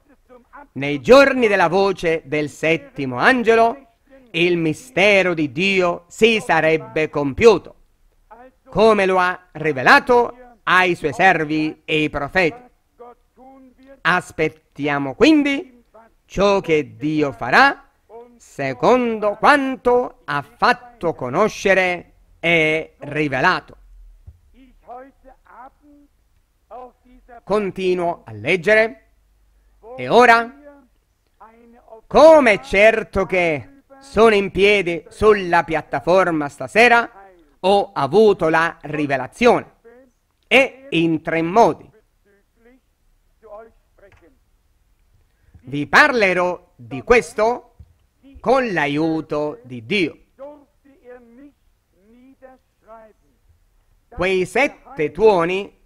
Nei giorni della voce del settimo angelo, il mistero di Dio si sarebbe compiuto, come lo ha rivelato ai suoi servi e ai profeti. Aspettiamo quindi ciò che Dio farà secondo quanto ha fatto conoscere e rivelato. Continuo a leggere e ora come certo che sono in piedi sulla piattaforma stasera, ho avuto la rivelazione. E in tre modi. Vi parlerò di questo con l'aiuto di Dio. Quei sette tuoni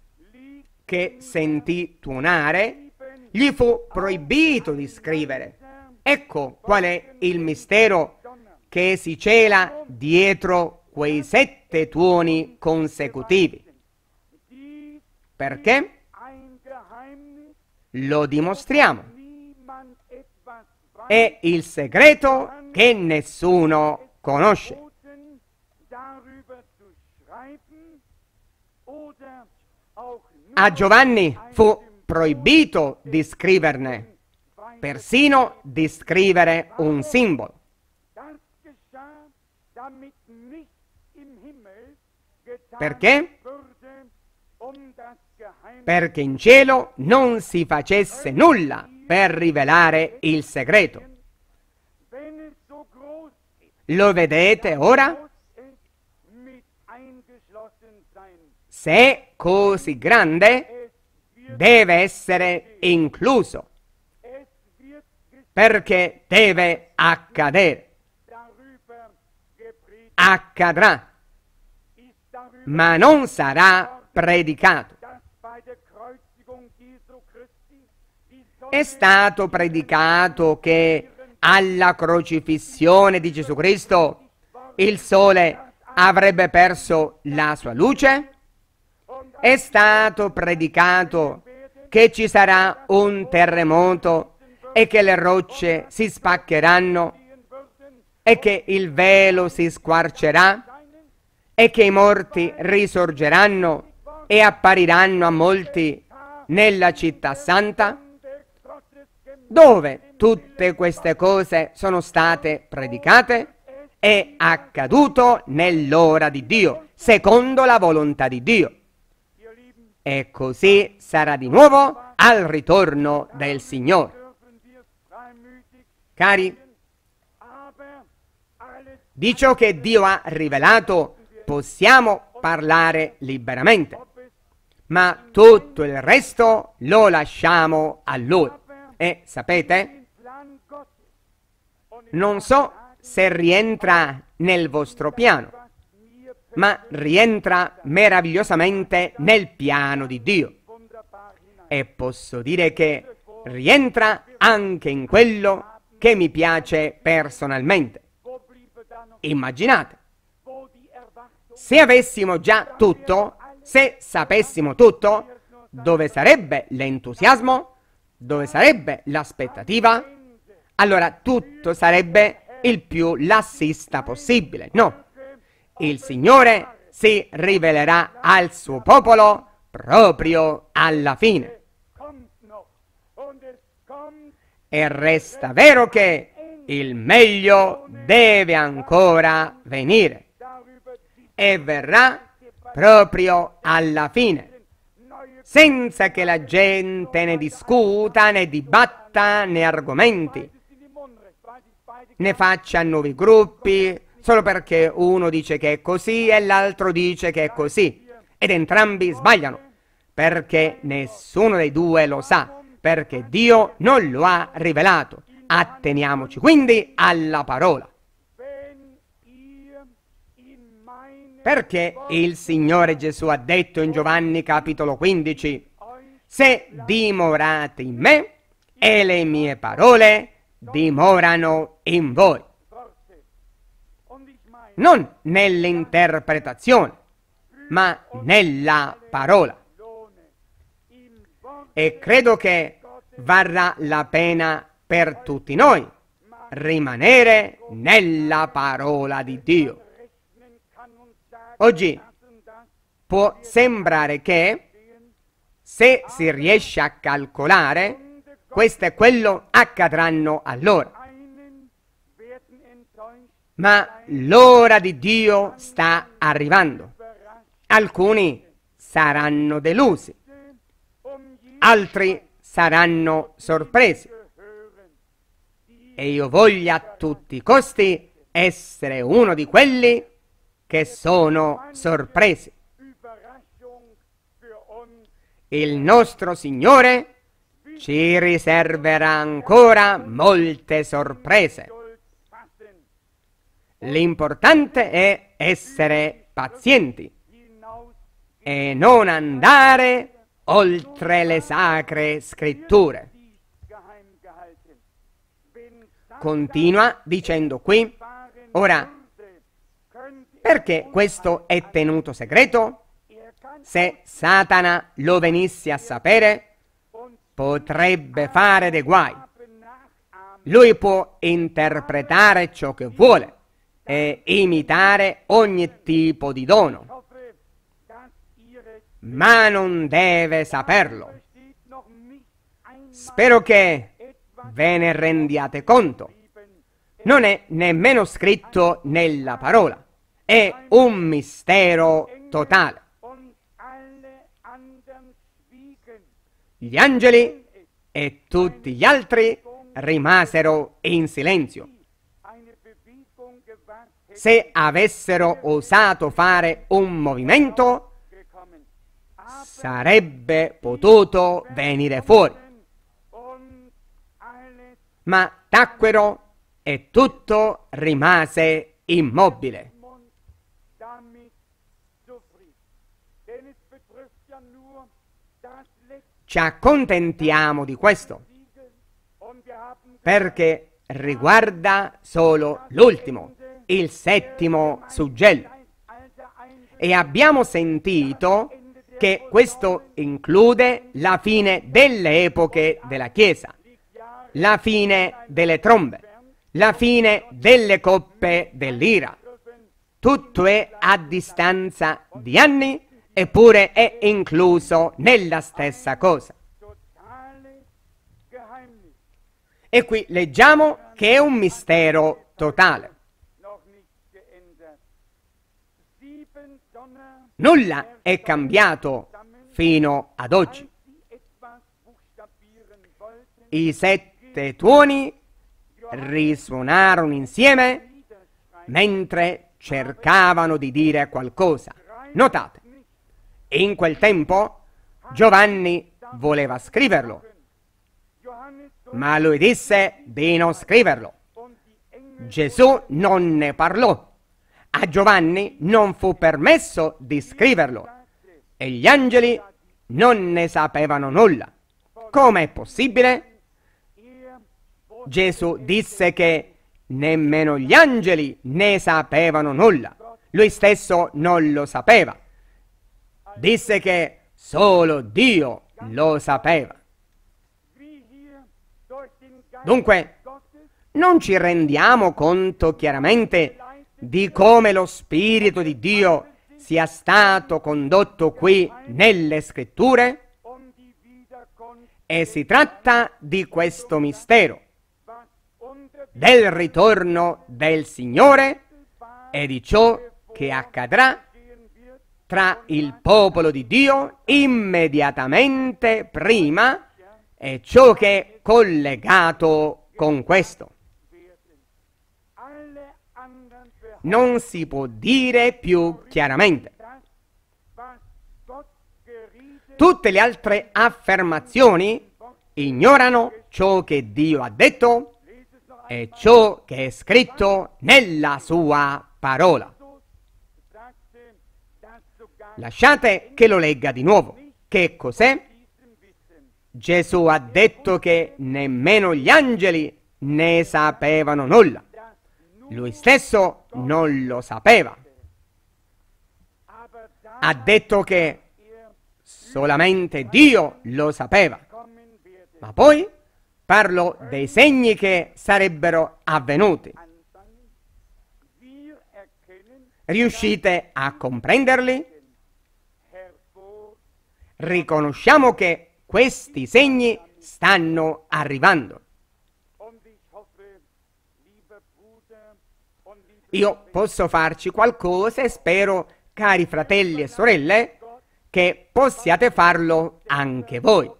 che sentì tuonare, gli fu proibito di scrivere Ecco qual è il mistero che si cela dietro quei sette tuoni consecutivi. Perché? Lo dimostriamo. È il segreto che nessuno conosce. A Giovanni fu proibito di scriverne persino descrivere un simbolo. Perché? Perché in cielo non si facesse nulla per rivelare il segreto. Lo vedete ora? Se è così grande, deve essere incluso perché deve accadere. Accadrà, ma non sarà predicato. È stato predicato che alla crocifissione di Gesù Cristo il sole avrebbe perso la sua luce? È stato predicato che ci sarà un terremoto e che le rocce si spaccheranno e che il velo si squarcerà e che i morti risorgeranno e appariranno a molti nella città santa? Dove tutte queste cose sono state predicate? È accaduto nell'ora di Dio, secondo la volontà di Dio. E così sarà di nuovo al ritorno del Signore. Cari, di ciò che Dio ha rivelato possiamo parlare liberamente, ma tutto il resto lo lasciamo a Lui. E sapete, non so se rientra nel vostro piano, ma rientra meravigliosamente nel piano di Dio. E posso dire che rientra anche in quello che mi piace personalmente. Immaginate, se avessimo già tutto, se sapessimo tutto, dove sarebbe l'entusiasmo? Dove sarebbe l'aspettativa? Allora tutto sarebbe il più lassista possibile, no? Il Signore si rivelerà al suo popolo proprio alla fine. e resta vero che il meglio deve ancora venire e verrà proprio alla fine, senza che la gente ne discuta, ne dibatta, ne argomenti, ne faccia nuovi gruppi, solo perché uno dice che è così e l'altro dice che è così, ed entrambi sbagliano, perché nessuno dei due lo sa perché Dio non lo ha rivelato. Atteniamoci quindi alla parola. Perché il Signore Gesù ha detto in Giovanni capitolo 15, se dimorate in me e le mie parole dimorano in voi. Non nell'interpretazione, ma nella parola e credo che varrà la pena per tutti noi rimanere nella parola di Dio. Oggi può sembrare che se si riesce a calcolare questo e quello accadranno allora. Ma l'ora di Dio sta arrivando. Alcuni saranno delusi, altri saranno sorpresi. E io voglio a tutti i costi essere uno di quelli che sono sorpresi. Il nostro Signore ci riserverà ancora molte sorprese. L'importante è essere pazienti e non andare oltre le sacre scritture. Continua dicendo qui, ora, perché questo è tenuto segreto? Se Satana lo venisse a sapere, potrebbe fare dei guai. Lui può interpretare ciò che vuole e imitare ogni tipo di dono ma non deve saperlo. Spero che ve ne rendiate conto. Non è nemmeno scritto nella parola. È un mistero totale. Gli angeli e tutti gli altri rimasero in silenzio. Se avessero osato fare un movimento, sarebbe potuto venire fuori. Ma tacquero e tutto rimase immobile. Ci accontentiamo di questo, perché riguarda solo l'ultimo, il settimo suggello. E abbiamo sentito che questo include la fine delle epoche della Chiesa, la fine delle trombe, la fine delle coppe dell'ira. Tutto è a distanza di anni, eppure è incluso nella stessa cosa. E qui leggiamo che è un mistero totale. Nulla è cambiato fino ad oggi. I sette tuoni risuonarono insieme mentre cercavano di dire qualcosa. Notate, in quel tempo Giovanni voleva scriverlo, ma lui disse di non scriverlo. Gesù non ne parlò a Giovanni non fu permesso di scriverlo e gli angeli non ne sapevano nulla. Com'è possibile? Gesù disse che nemmeno gli angeli ne sapevano nulla. Lui stesso non lo sapeva. Disse che solo Dio lo sapeva. Dunque, non ci rendiamo conto chiaramente di come lo Spirito di Dio sia stato condotto qui nelle scritture? E si tratta di questo mistero, del ritorno del Signore e di ciò che accadrà tra il popolo di Dio immediatamente prima e ciò che è collegato con questo. non si può dire più chiaramente. Tutte le altre affermazioni ignorano ciò che Dio ha detto e ciò che è scritto nella sua parola. Lasciate che lo legga di nuovo. Che cos'è? Gesù ha detto che nemmeno gli angeli ne sapevano nulla. Lui stesso non lo sapeva. Ha detto che solamente Dio lo sapeva. Ma poi parlo dei segni che sarebbero avvenuti. Riuscite a comprenderli? Riconosciamo che questi segni stanno arrivando. Io posso farci qualcosa e spero, cari fratelli e sorelle, che possiate farlo anche voi.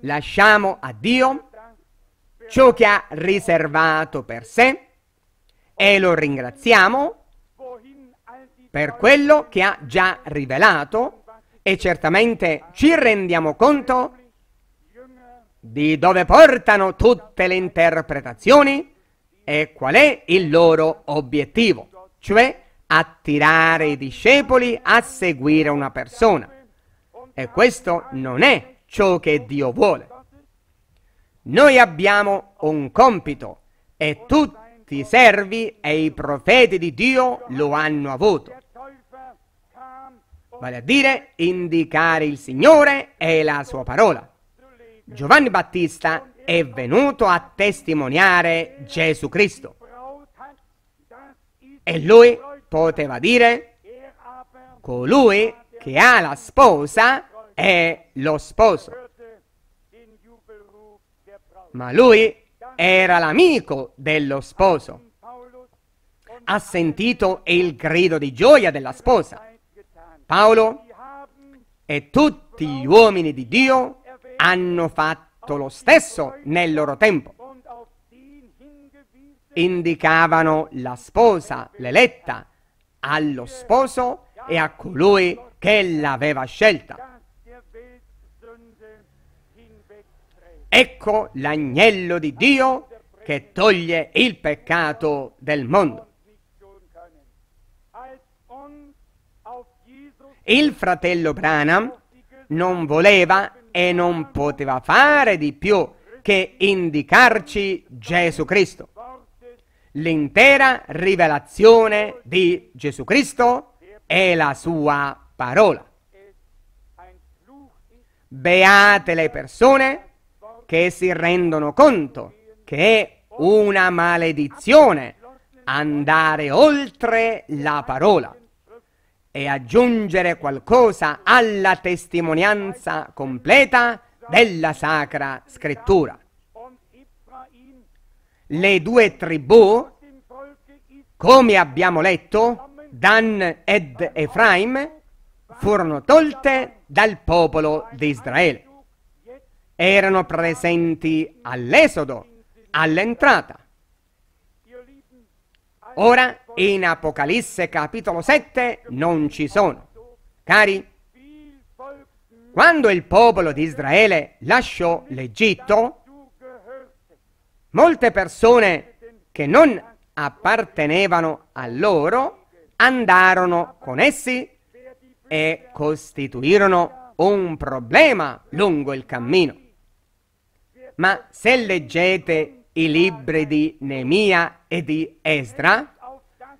Lasciamo a Dio ciò che ha riservato per sé e lo ringraziamo per quello che ha già rivelato e certamente ci rendiamo conto di dove portano tutte le interpretazioni e qual è il loro obiettivo, cioè attirare i discepoli a seguire una persona. E questo non è ciò che Dio vuole. Noi abbiamo un compito e tutti i servi e i profeti di Dio lo hanno avuto. Vale a dire indicare il Signore e la sua parola. Giovanni Battista è venuto a testimoniare Gesù Cristo. E lui poteva dire, colui che ha la sposa è lo sposo. Ma lui era l'amico dello sposo. Ha sentito il grido di gioia della sposa. Paolo e tutti gli uomini di Dio hanno fatto fatto lo stesso nel loro tempo. Indicavano la sposa, l'eletta, allo sposo e a colui che l'aveva scelta. Ecco l'agnello di Dio che toglie il peccato del mondo. Il fratello Branham non voleva e non poteva fare di più che indicarci Gesù Cristo. L'intera rivelazione di Gesù Cristo è la sua parola. Beate le persone che si rendono conto che è una maledizione andare oltre la parola e aggiungere qualcosa alla testimonianza completa della Sacra Scrittura. Le due tribù, come abbiamo letto, Dan ed Efraim, furono tolte dal popolo di Israele. Erano presenti all'esodo, all'entrata. Ora in Apocalisse capitolo 7 non ci sono. Cari, quando il popolo di Israele lasciò l'Egitto, molte persone che non appartenevano a loro andarono con essi e costituirono un problema lungo il cammino. Ma se leggete i libri di Nemia e di Esdra,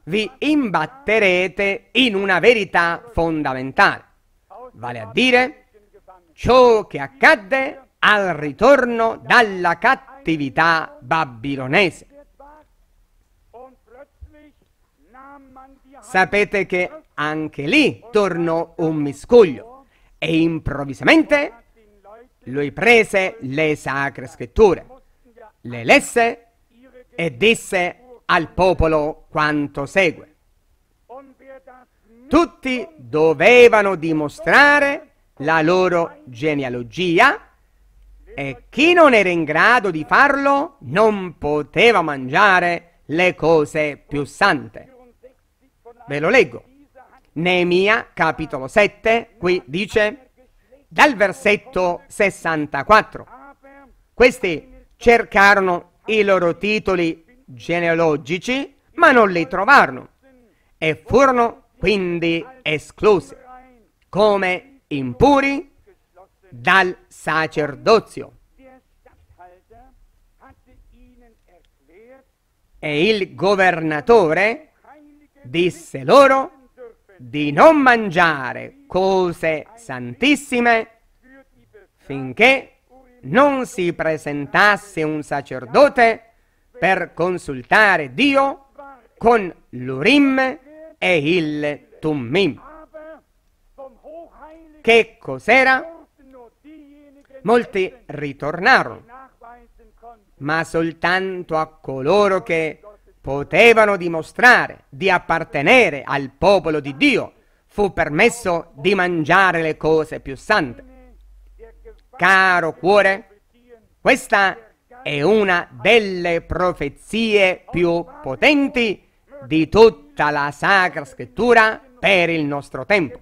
vi imbatterete in una verità fondamentale, vale a dire ciò che accadde al ritorno dalla cattività babilonese. Sapete che anche lì tornò un miscuglio e improvvisamente lui prese le sacre scritture, le lesse e disse al popolo quanto segue. Tutti dovevano dimostrare la loro genealogia e chi non era in grado di farlo non poteva mangiare le cose più sante. Ve lo leggo. Neemia capitolo 7, qui dice, dal versetto 64, questi cercarono i loro titoli genealogici, ma non li trovarono e furono quindi esclusi come impuri dal sacerdozio. E il governatore disse loro di non mangiare cose santissime finché non si presentasse un sacerdote per consultare Dio con l'Urim e il Tummim. Che cos'era? Molti ritornarono, ma soltanto a coloro che potevano dimostrare di appartenere al popolo di Dio fu permesso di mangiare le cose più sante. Caro cuore, questa è una delle profezie più potenti di tutta la Sacra Scrittura per il nostro tempo.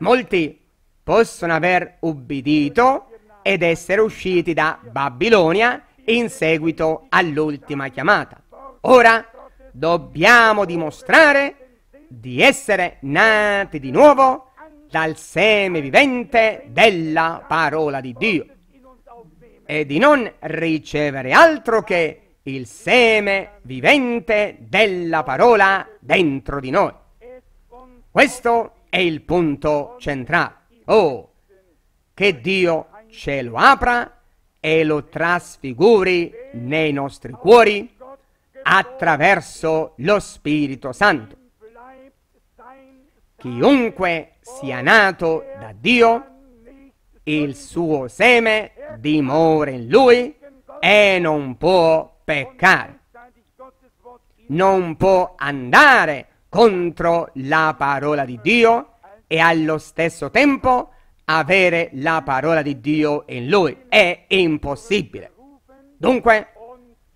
Molti possono aver ubbidito ed essere usciti da Babilonia in seguito all'ultima chiamata. Ora dobbiamo dimostrare di essere nati di nuovo dal seme vivente della parola di Dio e di non ricevere altro che il seme vivente della parola dentro di noi. Questo è il punto centrale. Oh, che Dio ce lo apra e lo trasfiguri nei nostri cuori attraverso lo Spirito Santo. Chiunque sia nato da Dio il suo seme dimora in lui e non può peccare. Non può andare contro la parola di Dio e allo stesso tempo avere la parola di Dio in lui. È impossibile. Dunque,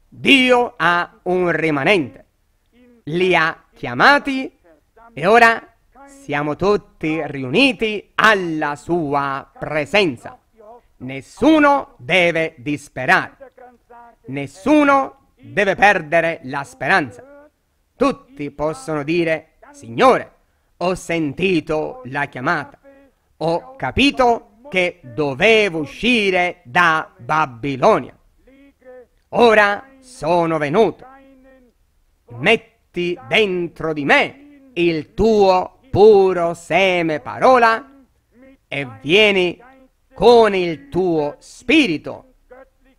Dio ha un rimanente. Li ha chiamati e ora siamo tutti riuniti alla sua presenza. Nessuno deve disperare, nessuno deve perdere la speranza. Tutti possono dire, Signore, ho sentito la chiamata, ho capito che dovevo uscire da Babilonia. Ora sono venuto. Metti dentro di me il tuo puro seme parola e vieni con il tuo spirito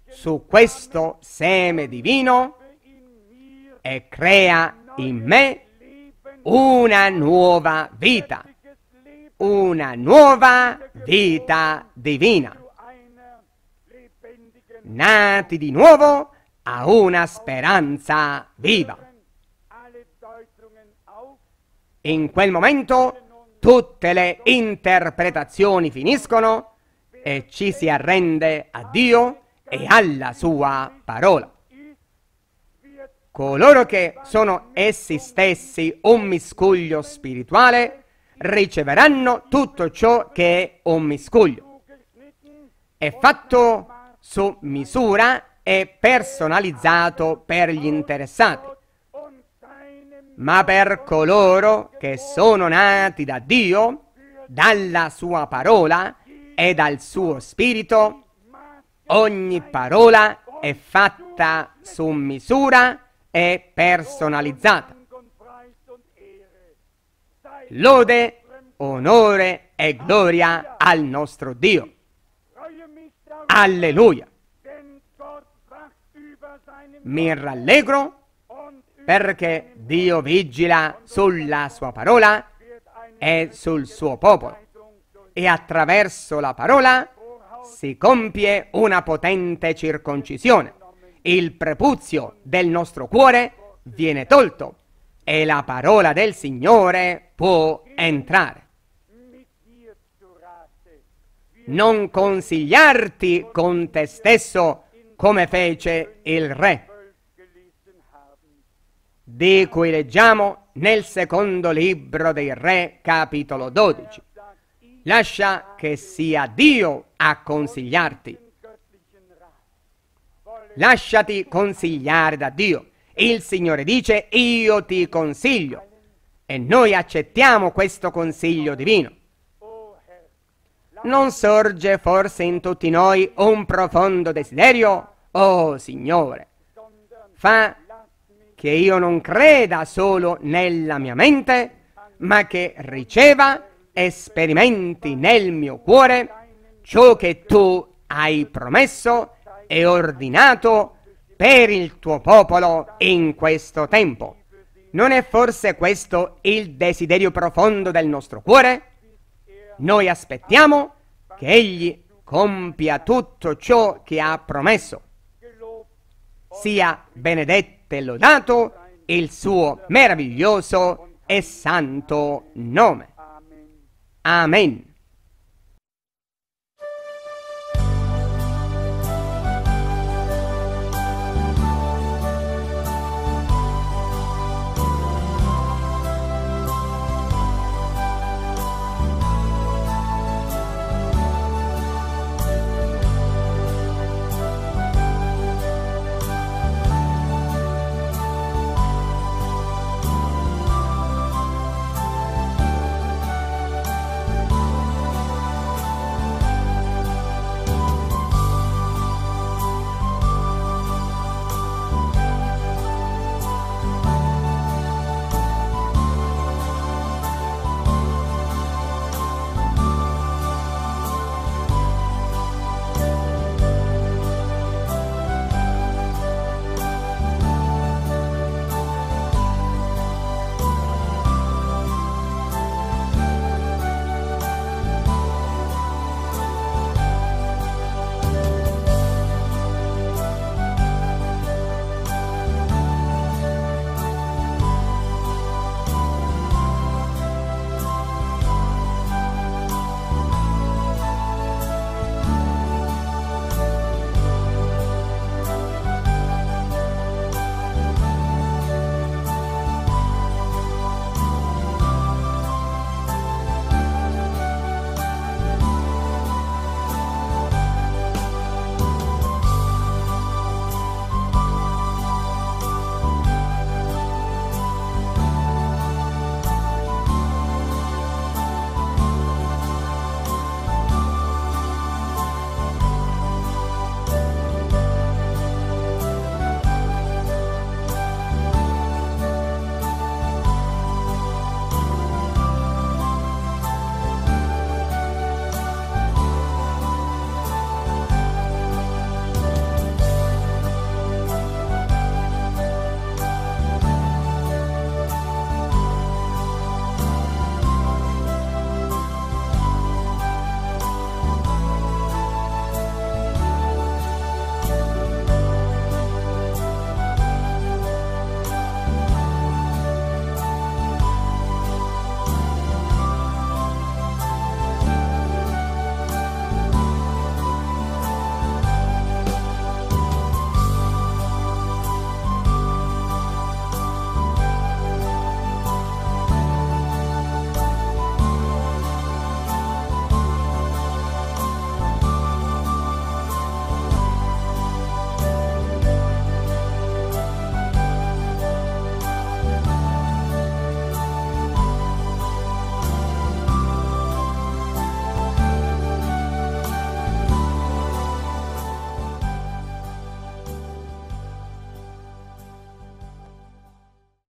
su questo seme divino e crea in me una nuova vita, una nuova vita divina. Nati di nuovo a una speranza viva. In quel momento tutte le interpretazioni finiscono e ci si arrende a Dio e alla sua parola. Coloro che sono essi stessi un miscuglio spirituale riceveranno tutto ciò che è un miscuglio. È fatto su misura e personalizzato per gli interessati ma per coloro che sono nati da Dio, dalla sua parola e dal suo spirito, ogni parola è fatta su misura e personalizzata. Lode, onore e gloria al nostro Dio. Alleluia. Mi rallegro perché Dio vigila sulla sua parola e sul suo popolo e attraverso la parola si compie una potente circoncisione. Il prepuzio del nostro cuore viene tolto e la parola del Signore può entrare. Non consigliarti con te stesso come fece il re di cui leggiamo nel secondo libro dei Re, capitolo 12. Lascia che sia Dio a consigliarti. Lasciati consigliare da Dio. Il Signore dice, io ti consiglio. E noi accettiamo questo consiglio divino. Non sorge forse in tutti noi un profondo desiderio? Oh Signore, fa che io non creda solo nella mia mente, ma che riceva e sperimenti nel mio cuore ciò che tu hai promesso e ordinato per il tuo popolo in questo tempo. Non è forse questo il desiderio profondo del nostro cuore? Noi aspettiamo che Egli compia tutto ciò che ha promesso. Sia benedetto lodato il suo meraviglioso e santo nome. Amen.